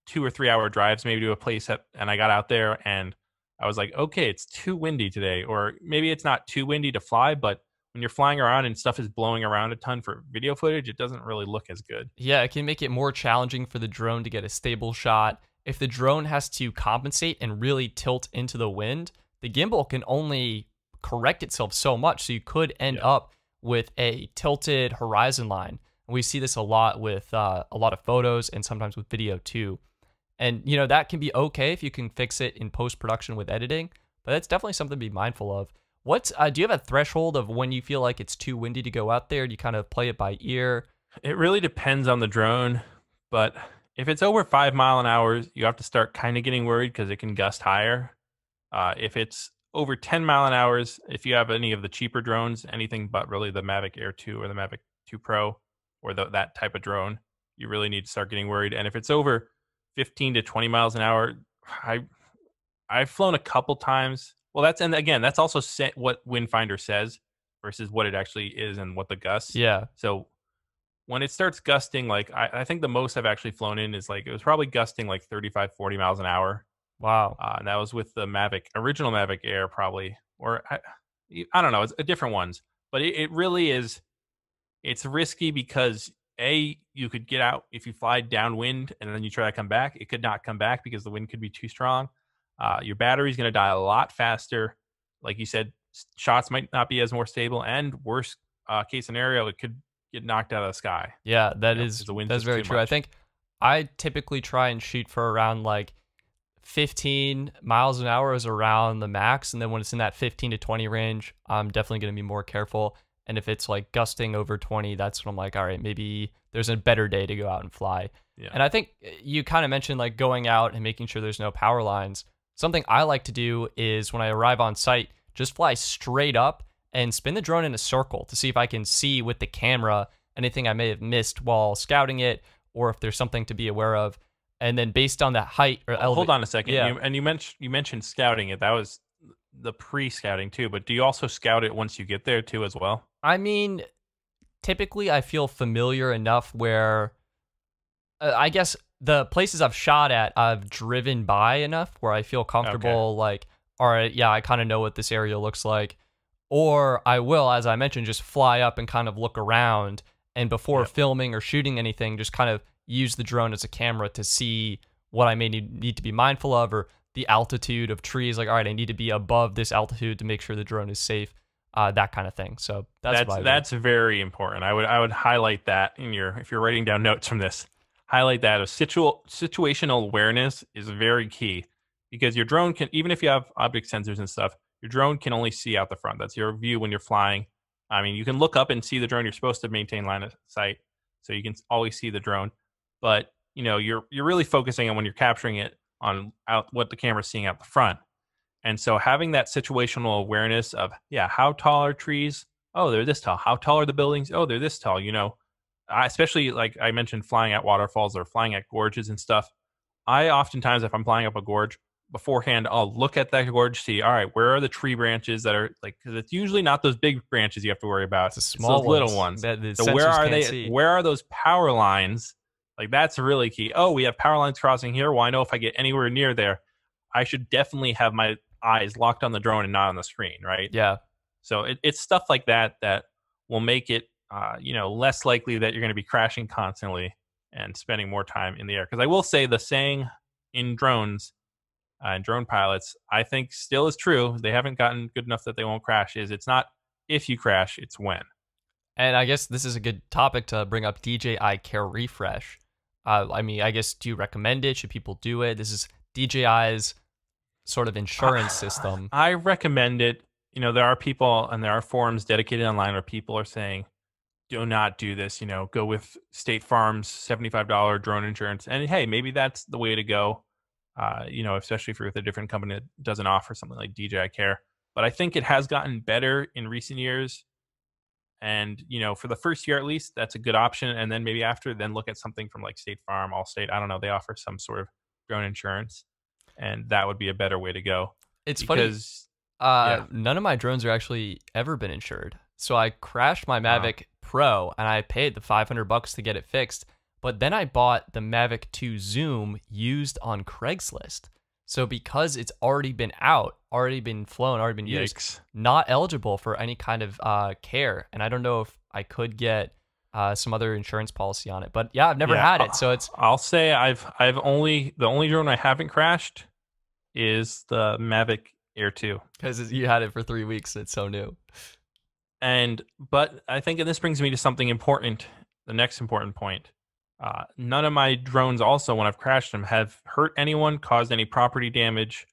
two or three hour drives maybe to a place that, and I got out there and I was like, okay, it's too windy today, or maybe it's not too windy to fly, but when you're flying around and stuff is blowing around a ton for video footage, it doesn't really look as good. Yeah, it can make it more challenging for the drone to get a stable shot. If the drone has to compensate and really tilt into the wind, the gimbal can only correct itself so much. So you could end yeah. up with a tilted horizon line. And we see this a lot with uh, a lot of photos and sometimes with video too. And you know that can be okay if you can fix it in post production with editing, but that's definitely something to be mindful of. What's uh, do you have a threshold of when you feel like it's too windy to go out there? Do you kind of play it by ear? It really depends on the drone, but if it's over five mile an hour, you have to start kind of getting worried because it can gust higher. Uh, if it's over 10 mile an hours, if you have any of the cheaper drones, anything but really the Mavic Air 2 or the Mavic 2 Pro or the, that type of drone, you really need to start getting worried. And if it's over 15 to 20 miles an hour, I I've flown a couple times. Well, that's and again, that's also what Windfinder says versus what it actually is and what the gusts. Yeah. So when it starts gusting, like I, I, think the most I've actually flown in is like it was probably gusting like 35, 40 miles an hour. Wow. Uh, and that was with the Mavic, original Mavic Air, probably, or I, I don't know, it's uh, different ones. But it, it really is, it's risky because a you could get out if you fly downwind and then you try to come back, it could not come back because the wind could be too strong. Uh, your battery's going to die a lot faster. Like you said, shots might not be as more stable, and worst uh, case scenario, it could get knocked out of the sky. Yeah, that you know, is that's very true. Much. I think I typically try and shoot for around like 15 miles an hour is around the max. And then when it's in that 15 to 20 range, I'm definitely going to be more careful. And if it's like gusting over 20, that's when I'm like, all right, maybe there's a better day to go out and fly. Yeah. And I think uh, you kind of mentioned like going out and making sure there's no power lines. Something I like to do is when I arrive on site, just fly straight up and spin the drone in a circle to see if I can see with the camera anything I may have missed while scouting it or if there's something to be aware of and then based on that height or elevation. Oh, hold on a second yeah. You, and you mentioned you mentioned scouting it that was the pre-scouting too but do you also scout it once you get there too as well i mean typically i feel familiar enough where uh, i guess the places i've shot at i've driven by enough where i feel comfortable okay. like all right yeah i kind of know what this area looks like or i will as i mentioned just fly up and kind of look around and before filming or shooting anything just kind of use the drone as a camera to see what I may need, need to be mindful of or the altitude of trees. Like, all right, I need to be above this altitude to make sure the drone is safe. Uh, that kind of thing. So that's that's, that's very important. I would I would highlight that in your if you're writing down notes from this, highlight that a situ- situational awareness is very key because your drone can even if you have object sensors and stuff, your drone can only see out the front. That's your view when you're flying. I mean, you can look up and see the drone. You're supposed to maintain line of sight, so you can always see the drone but you know you're you're really focusing on when you're capturing it on out what the camera's seeing out the front and so having that situational awareness of yeah how tall are trees oh they're this tall how tall are the buildings oh they're this tall you know I, especially like i mentioned flying at waterfalls or flying at gorges and stuff i oftentimes if i'm flying up a gorge beforehand i'll look at that gorge see all right where are the tree branches that are like because it's usually not those big branches you have to worry about it's the small it's those ones little ones so where are they see. where are those power lines like that's really key. Oh, we have power lines crossing here. Well, I know if I get anywhere near there, I should definitely have my eyes locked on the drone and not on the screen, right? Yeah. So it, it's stuff like that that will make it, uh, you know, less likely that you're going to be crashing constantly and spending more time in the air. Because I will say the saying in drones uh, and drone pilots, I think still is true. They haven't gotten good enough that they won't crash. Is it's not if you crash, it's when. And I guess this is a good topic to bring up DJI Care Refresh. Uh, I mean, I guess do you recommend it? Should people do it? This is DJI's sort of insurance system. I recommend it. You know, there are people and there are forums dedicated online where people are saying, do not do this. You know, go with State Farm's $75 drone insurance. And hey, maybe that's the way to go. Uh, you know, especially if you're with a different company that doesn't offer something like DJI Care. But I think it has gotten better in recent years and you know for the first year at least that's a good option and then maybe after then look at something from like state farm allstate i don't know they offer some sort of drone insurance and that would be a better way to go it's because, funny uh, yeah. none of my drones are actually ever been insured so i crashed my uh-huh. mavic wow. pro and i paid the 500 bucks to get it fixed but then i bought the mavic 2 zoom used on craigslist so because it's already been out, already been flown, already been used, not eligible for any kind of uh, care. And I don't know if I could get uh, some other insurance policy on it. But yeah, I've never yeah, had it, so it's. I'll say I've I've only the only drone I haven't crashed is the Mavic Air Two because you had it for three weeks. It's so new. And but I think and this brings me to something important. The next important point uh, none of my drones, also when I've crashed them, have hurt anyone, caused any property damage.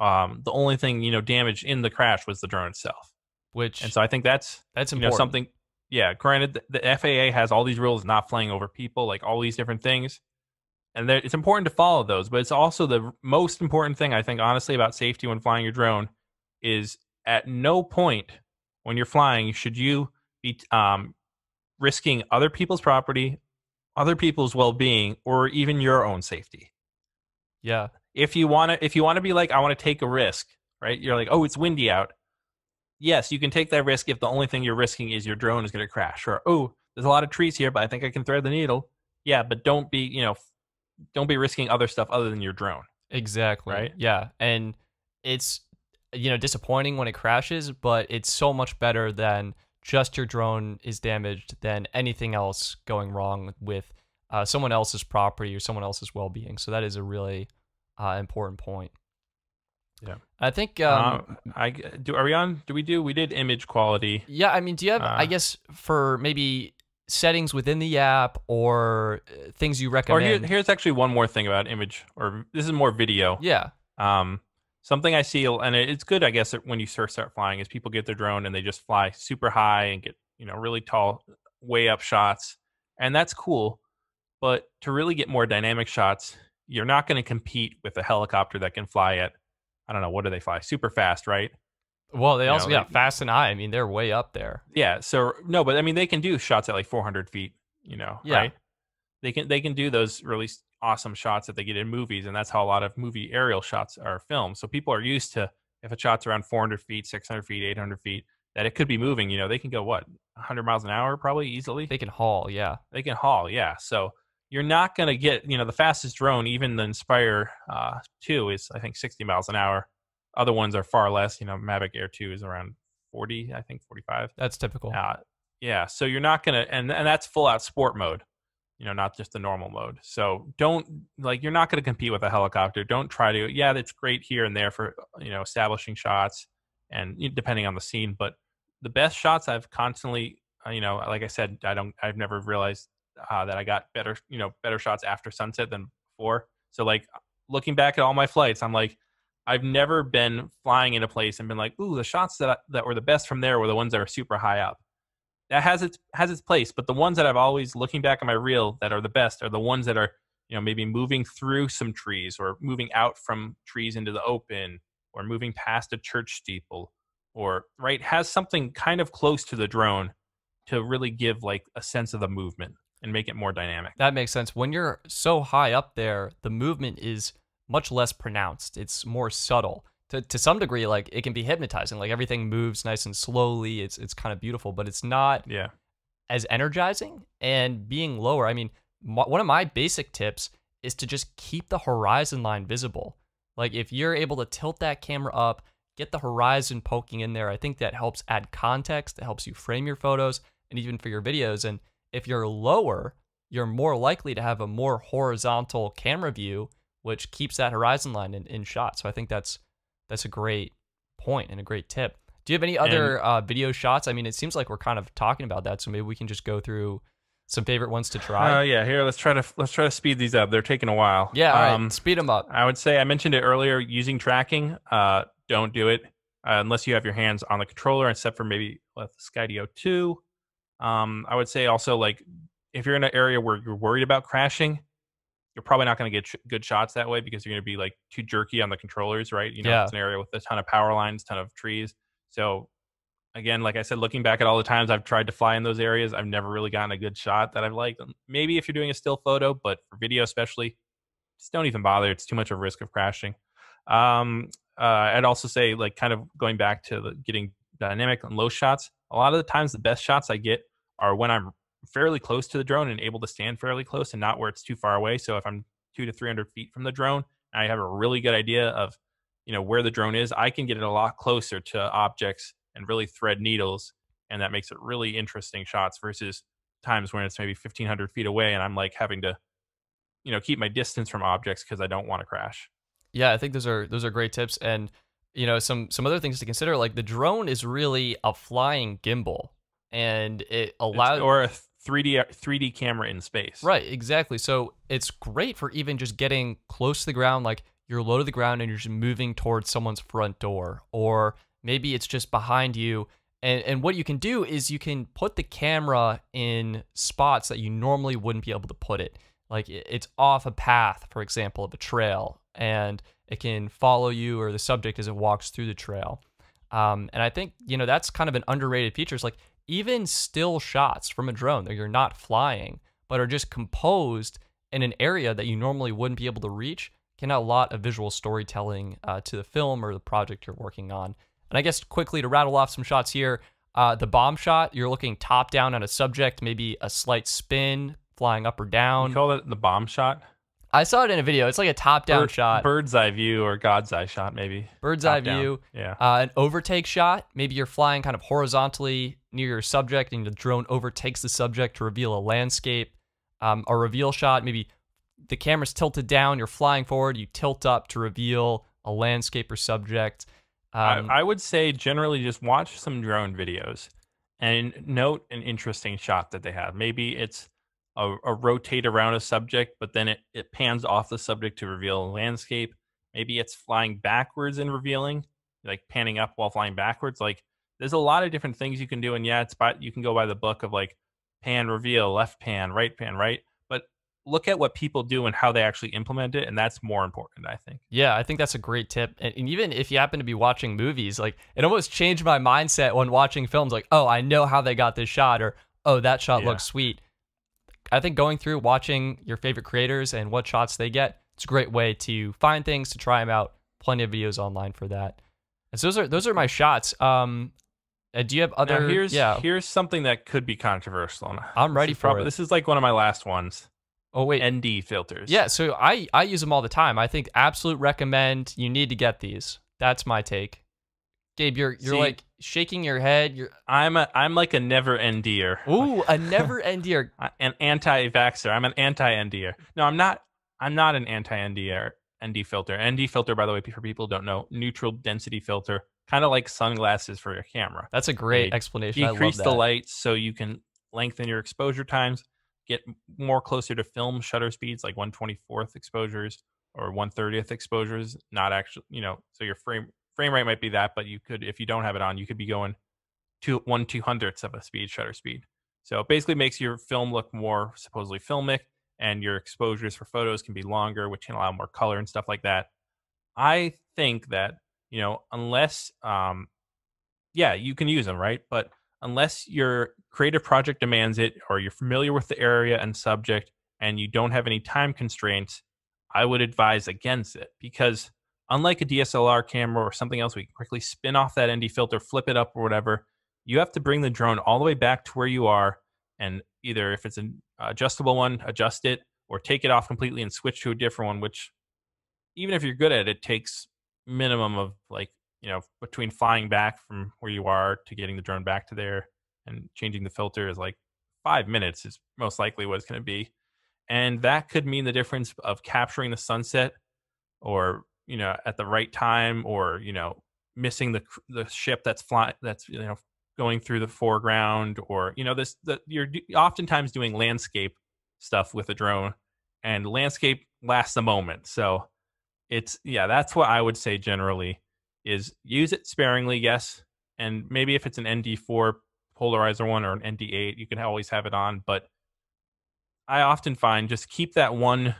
Um, the only thing you know damaged in the crash was the drone itself. Which and so I think that's that's important. Know, something. Yeah, granted, the, the FAA has all these rules not flying over people, like all these different things, and it's important to follow those. But it's also the most important thing I think, honestly, about safety when flying your drone is at no point when you're flying should you be um, risking other people's property other people's well-being or even your own safety yeah if you want to if you want to be like i want to take a risk right you're like oh it's windy out yes you can take that risk if the only thing you're risking is your drone is going to crash or oh there's a lot of trees here but i think i can thread the needle yeah but don't be you know don't be risking other stuff other than your drone exactly right yeah and it's you know disappointing when it crashes but it's so much better than just your drone is damaged than anything else going wrong with uh, someone else's property or someone else's well being. So that is a really uh, important point. Yeah, I think uh, um, uh, I do. Are we on? Do we do? We did image quality. Yeah, I mean, do you have? I uh, guess for maybe settings within the app or uh, things you recommend. Or here, here's actually one more thing about image, or this is more video. Yeah. Um, something I see, and it's good, I guess, when you first start flying, is people get their drone and they just fly super high and get you know really tall, way up shots, and that's cool. But to really get more dynamic shots, you're not going to compete with a helicopter that can fly at, I don't know, what do they fly? Super fast, right? Well, they you also know, yeah, fast and high. I mean, they're way up there. Yeah. So no, but I mean, they can do shots at like 400 feet. You know, yeah. right? They can they can do those really awesome shots that they get in movies, and that's how a lot of movie aerial shots are filmed. So people are used to if a shot's around 400 feet, 600 feet, 800 feet, that it could be moving. You know, they can go what 100 miles an hour probably easily. They can haul, yeah. They can haul, yeah. So you're not going to get you know the fastest drone, even the Inspire uh, two is I think 60 miles an hour. Other ones are far less. You know, Mavic Air two is around 40, I think 45. That's typical. Uh, yeah. So you're not going to, and and that's full out sport mode you know not just the normal mode so don't like you're not going to compete with a helicopter don't try to yeah that's great here and there for you know establishing shots and depending on the scene but the best shots i've constantly uh, you know like i said i don't i've never realized uh, that i got better you know better shots after sunset than before so like looking back at all my flights i'm like i've never been flying in a place and been like ooh the shots that I, that were the best from there were the ones that are super high up that has its has its place. But the ones that I've always looking back at my reel that are the best are the ones that are you know maybe moving through some trees or moving out from trees into the open or moving past a church steeple or right has something kind of close to the drone to really give like a sense of the movement and make it more dynamic. That makes sense. When you're so high up there, the movement is much less pronounced. It's more subtle to, to some degree like it can be hypnotizing like everything moves nice and slowly it's it's kind of beautiful but it's not yeah as energizing and being lower i mean one of my basic tips is to just keep the horizon line visible like if you're able to tilt that camera up get the horizon poking in there i think that helps add context it helps you frame your photos and even for your videos and if you're lower you're more likely to have a more horizontal camera view which keeps that horizon line in, in shot so i think that's that's a great point and a great tip. Do you have any other and, uh, video shots? I mean, it seems like we're kind of talking about that, so maybe we can just go through some favorite ones to try. Oh uh, yeah, here let's try to let's try to speed these up. They're taking a while. Yeah, um, right. speed them up. I would say I mentioned it earlier. Using tracking, uh, don't do it uh, unless you have your hands on the controller, except for maybe with Skydio two. Um, I would say also like if you're in an area where you're worried about crashing, you're probably not going to get sh- good shots that way because you're going to be like too jerky on the controllers, right? You know, yeah. it's an area with a ton of power lines, ton of trees. So again, like I said, looking back at all the times I've tried to fly in those areas, I've never really gotten a good shot that I've liked. Um, maybe if you're doing a still photo, but for video especially, just don't even bother. It's too much of a risk of crashing. Um, uh, I'd also say, like, kind of going back to the, getting dynamic and low shots. A lot of the times, the best shots I get are when I'm fairly close to the drone and able to stand fairly close and not where it's too far away. So if I'm two to 300 feet from the drone, I have a really good idea of, you know, where the drone is, I can get it a lot closer to objects and really thread needles. And that makes it really interesting shots versus times when it's maybe 1500 feet away and I'm like having to, you know, keep my distance from objects because I don't want to crash. Yeah, I think those are those are great tips. And you know, some some other things to consider, like the drone is really a flying gimbal, and it allows or a 3D 3D camera in space. Right, exactly. So it's great for even just getting close to the ground, like you're low to the ground and you're just moving towards someone's front door, or maybe it's just behind you. And, and what you can do is you can put the camera in spots that you normally wouldn't be able to put it. Like it's off a path, for example, of a trail, and it can follow you or the subject as it walks through the trail. Um, and I think you know that's kind of an underrated feature. It's like even still shots from a drone that you're not flying, but are just composed in an area that you normally wouldn't be able to reach, can add a lot of visual storytelling uh, to the film or the project you're working on. And I guess quickly to rattle off some shots here uh, the bomb shot, you're looking top down at a subject, maybe a slight spin flying up or down. You call it the bomb shot? I saw it in a video. It's like a top down Bird, shot. Bird's eye view or God's eye shot, maybe. Bird's top eye down. view. Yeah. Uh, an overtake shot. Maybe you're flying kind of horizontally near your subject and the drone overtakes the subject to reveal a landscape. Um, a reveal shot, maybe the camera's tilted down, you're flying forward, you tilt up to reveal a landscape or subject. Um, I, I, would say generally just watch some drone videos and note an interesting shot that they have. Maybe it's a, a rotate around a subject, but then it, it pans off the subject to reveal a landscape. Maybe it's flying backwards and revealing, like panning up while flying backwards. Like there's a lot of different things you can do. And yeah, it's by, you can go by the book of like pan reveal, left pan, right pan, right. But look at what people do and how they actually implement it. And that's more important, I think. Yeah, I think that's a great tip. And, and even if you happen to be watching movies, like it almost changed my mindset when watching films like, oh, I know how they got this shot or, oh, that shot yeah. looks sweet. I think going through watching your favorite creators and what shots they get, it's a great way to find things to try them out. Plenty of videos online for that. And so those are those are my shots. Um, uh, do you have other? Now here's yeah. here's something that could be controversial. I'm ready for prob- it. This is like one of my last ones. Oh wait, ND filters. Yeah, so I I use them all the time. I think absolute recommend. You need to get these. That's my take. Gabe, you're you're See, like shaking your head. You're I'm a I'm like a never NDer. Ooh, a never NDer. an anti-vaxer. I'm an anti-NDer. No, I'm not. I'm not an anti-NDer. ND filter. ND filter, by the way, for people don't know, neutral density filter kind of like sunglasses for your camera. That's a great they explanation. Decrease the light so you can lengthen your exposure times, get more closer to film shutter speeds, like 124th exposures or 130th exposures. Not actually, you know, so your frame frame rate might be that, but you could, if you don't have it on, you could be going to two hundredths of a speed shutter speed. So it basically makes your film look more supposedly filmic, and your exposures for photos can be longer, which can allow more color and stuff like that. I think that you know, unless, um, yeah, you can use them, right? But unless your creative project demands it or you're familiar with the area and subject and you don't have any time constraints, I would advise against it because unlike a DSLR camera or something else, we can quickly spin off that ND filter, flip it up or whatever. You have to bring the drone all the way back to where you are and either if it's an adjustable one, adjust it or take it off completely and switch to a different one, which even if you're good at it, takes minimum of like you know between flying back from where you are to getting the drone back to there and changing the filter is like five minutes is most likely what it's going to be and that could mean the difference of capturing the sunset or you know at the right time or you know missing the the ship that's flying that's you know going through the foreground or you know this that you're oftentimes doing landscape stuff with a drone and landscape lasts a moment so it's yeah, that's what I would say generally is use it sparingly, yes, and maybe if it's an ND4 polarizer one or an ND8, you can always have it on, but I often find just keep that one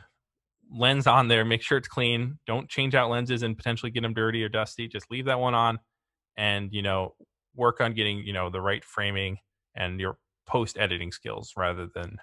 lens on there, make sure it's clean, don't change out lenses and potentially get them dirty or dusty, just leave that one on and you know, work on getting, you know, the right framing and your post editing skills rather than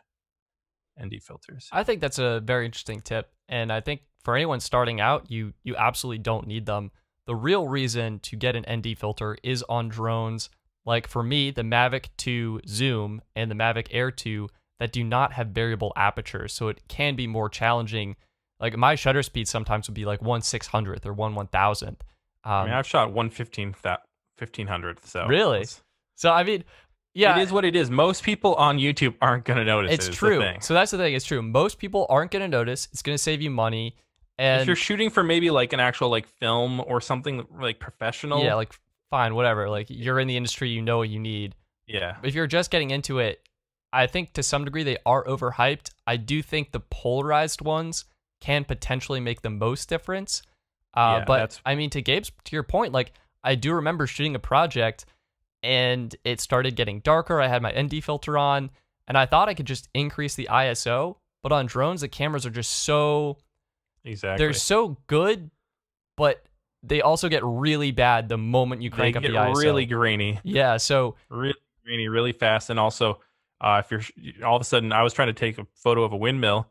ND filters. I think that's a very interesting tip. And I think for anyone starting out, you you absolutely don't need them. The real reason to get an ND filter is on drones. Like for me, the Mavic 2 Zoom and the Mavic Air 2 that do not have variable apertures. So it can be more challenging. Like my shutter speed sometimes would be like 1 600th or 1 1000th. Um, I mean, um, I've shot 1 15th, 1500th. So really? So I mean, yeah, it is what it is. Most people on YouTube aren't going to notice. It's true. So that's the thing. It's true. Most people aren't going to notice. It's going to save you money. And if you're shooting for maybe like an actual like film or something like professional, yeah, like fine, whatever. Like you're in the industry, you know what you need. Yeah. If you're just getting into it, I think to some degree they are overhyped. I do think the polarized ones can potentially make the most difference. Uh, yeah, but I mean, to Gabe's to your point, like I do remember shooting a project and it started getting darker. I had my ND filter on, and I thought I could just increase the ISO. But on drones, the cameras are just so exactly they're so good, but they also get really bad the moment you crank they up the ISO. Really grainy. Yeah. So really grainy, really fast, and also uh, if you're all of a sudden, I was trying to take a photo of a windmill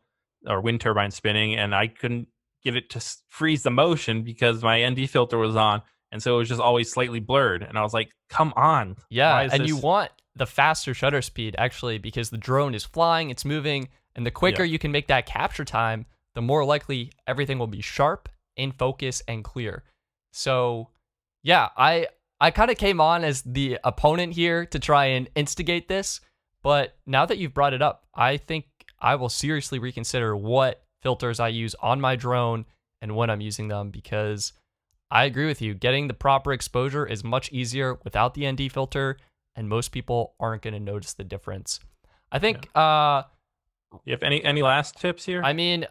or wind turbine spinning, and I couldn't get it to freeze the motion because my ND filter was on and so it was just always slightly blurred and i was like come on yeah and this? you want the faster shutter speed actually because the drone is flying it's moving and the quicker you can make that capture time the more likely everything will be sharp in focus and clear so yeah i i kind of came on as the opponent here to try and instigate this but now that you've brought it up i think i will seriously reconsider what filters i use on my drone and when i'm using them because I agree with you. Getting the proper exposure is much easier without the ND filter, and most people aren't going to notice the difference. I think. Yeah. Uh, you have any any last tips here? I mean,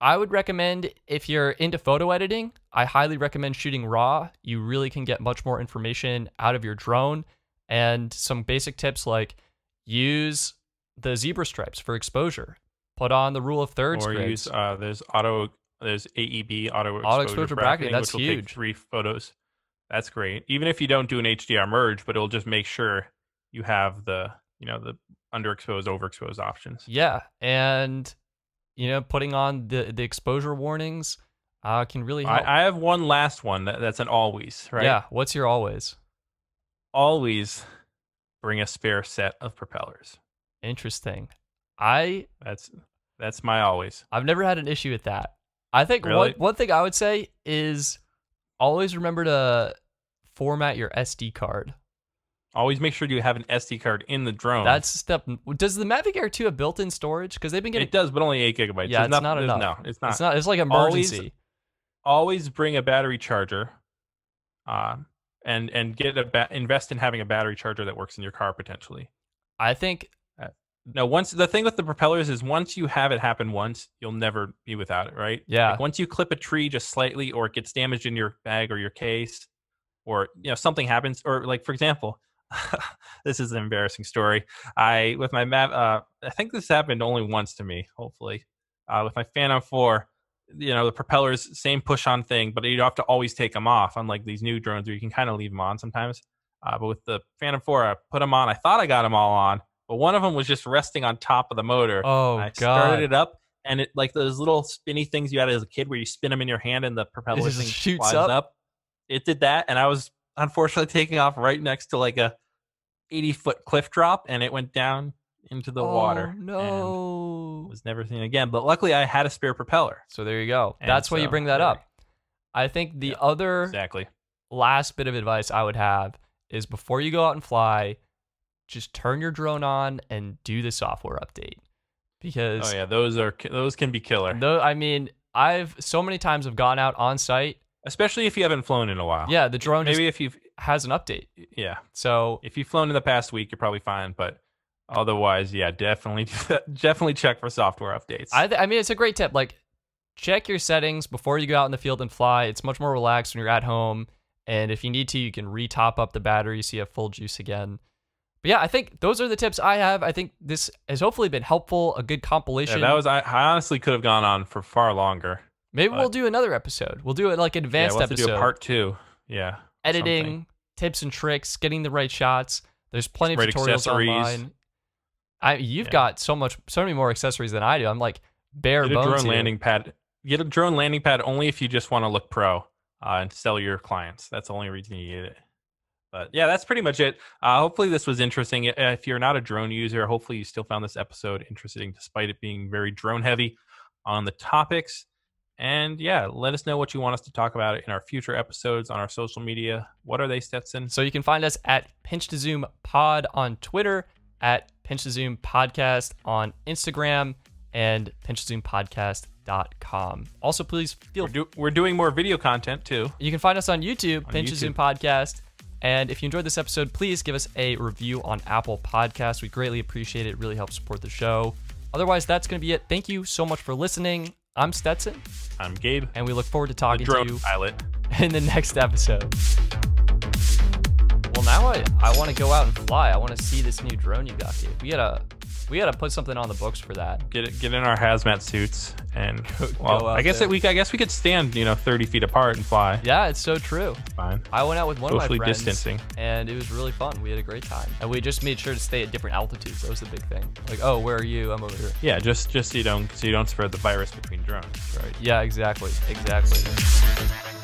I would recommend if you're into photo editing, I highly recommend shooting raw. You really can get much more information out of your drone. And some basic tips like use the zebra stripes for exposure. Put on the rule of thirds. Or grids. use uh, there's auto there's AEB auto exposure, auto exposure bracketing, bracketing. That's which will huge. Take three photos. That's great. Even if you don't do an HDR merge, but it'll just make sure you have the you know the underexposed, overexposed options. Yeah, and you know putting on the the exposure warnings uh, can really help. I, I have one last one that, that's an always right. Yeah. What's your always? Always bring a spare set of propellers. Interesting. I that's that's my always. I've never had an issue with that. I think really? one, one thing I would say is always remember to format your SD card. Always make sure you have an SD card in the drone. That's step. Does the Mavic Air 2 have built-in storage? Because they've been getting it does, but only eight gigabytes. Yeah, it's, it's not, not enough. No, it's not. It's not. It's like emergency. Always, always bring a battery charger, uh, and and get a ba- invest in having a battery charger that works in your car potentially. I think no once the thing with the propellers is once you have it happen once you'll never be without it right yeah like once you clip a tree just slightly or it gets damaged in your bag or your case or you know something happens or like for example this is an embarrassing story i with my map uh, i think this happened only once to me hopefully uh, with my phantom 4 you know the propellers same push on thing but you have to always take them off unlike these new drones where you can kind of leave them on sometimes uh, but with the phantom 4 i put them on i thought i got them all on but one of them was just resting on top of the motor. Oh, I God. started it up, and it like those little spinny things you had as a kid where you spin them in your hand and the propeller thing shoots up. up. It did that, and I was unfortunately taking off right next to like a 80 foot cliff drop, and it went down into the oh, water. No, was never seen again. But luckily, I had a spare propeller. So there you go. And That's so, why you bring that up. I think the yeah, other exactly last bit of advice I would have is before you go out and fly, just turn your drone on and do the software update oh, because oh yeah those are those can be killer though i mean i've so many times i've gone out on site especially if you haven't flown in a while yeah the drone maybe if you has an update yeah so if you've flown in the past week you're probably fine but otherwise yeah definitely definitely check for software updates I, th- I mean it's a great tip like check your settings before you go out in the field and fly it's much more relaxed when you're at home and if you need to you can re-top up the battery so you have full juice again but yeah, I think those are the tips I have. I think this has hopefully been helpful, a good compilation. Yeah, that was I, I honestly could have gone on for far longer. Maybe we'll do another episode. We'll do it like advanced yeah, we'll episode. Do a part two. Yeah. Editing, something. tips and tricks, getting the right shots. There's plenty of tutorials online. I you've yeah. got so much so many more accessories than I do. I'm like bare get bones. Get a drone here. landing pad. Get a drone landing pad only if you just want to look pro uh, and sell your clients. That's the only reason you get it but yeah, that's pretty much it. Uh, hopefully, this was interesting. If you're not a drone user, hopefully, you still found this episode interesting, despite it being very drone heavy on the topics. And yeah, let us know what you want us to talk about in our future episodes on our social media. What are they, Stetson? So you can find us at Pinch to Zoom Pod on Twitter, at Pinch to Zoom Podcast on Instagram, and Pinch to Zoom Podcast com. Also, please feel we're, do, we're, doing more video content too. You can find us on YouTube, on Pinch YouTube. to Zoom Podcast and if you enjoyed this episode, please give us a review on Apple Podcasts. We greatly appreciate it. it really helps support the show. Otherwise, that's going to be it. Thank you so much for listening. I'm Stetson. I'm Gabe. And we look forward to talking to you pilot. in the next episode. Well, now I, I want to go out and fly. I want to see this new drone you got, Gabe. We got a we gotta put something on the books for that. Get it, get in our hazmat suits and well, I guess we I guess we could stand you know 30 feet apart and fly. Yeah, it's so true. Fine. I went out with one Socially of my friends distancing. and it was really fun. We had a great time and we just made sure to stay at different altitudes. That was the big thing. Like, oh, where are you? I'm over here. Yeah, just just so you don't so you don't spread the virus between drones. Right. Yeah, exactly, exactly.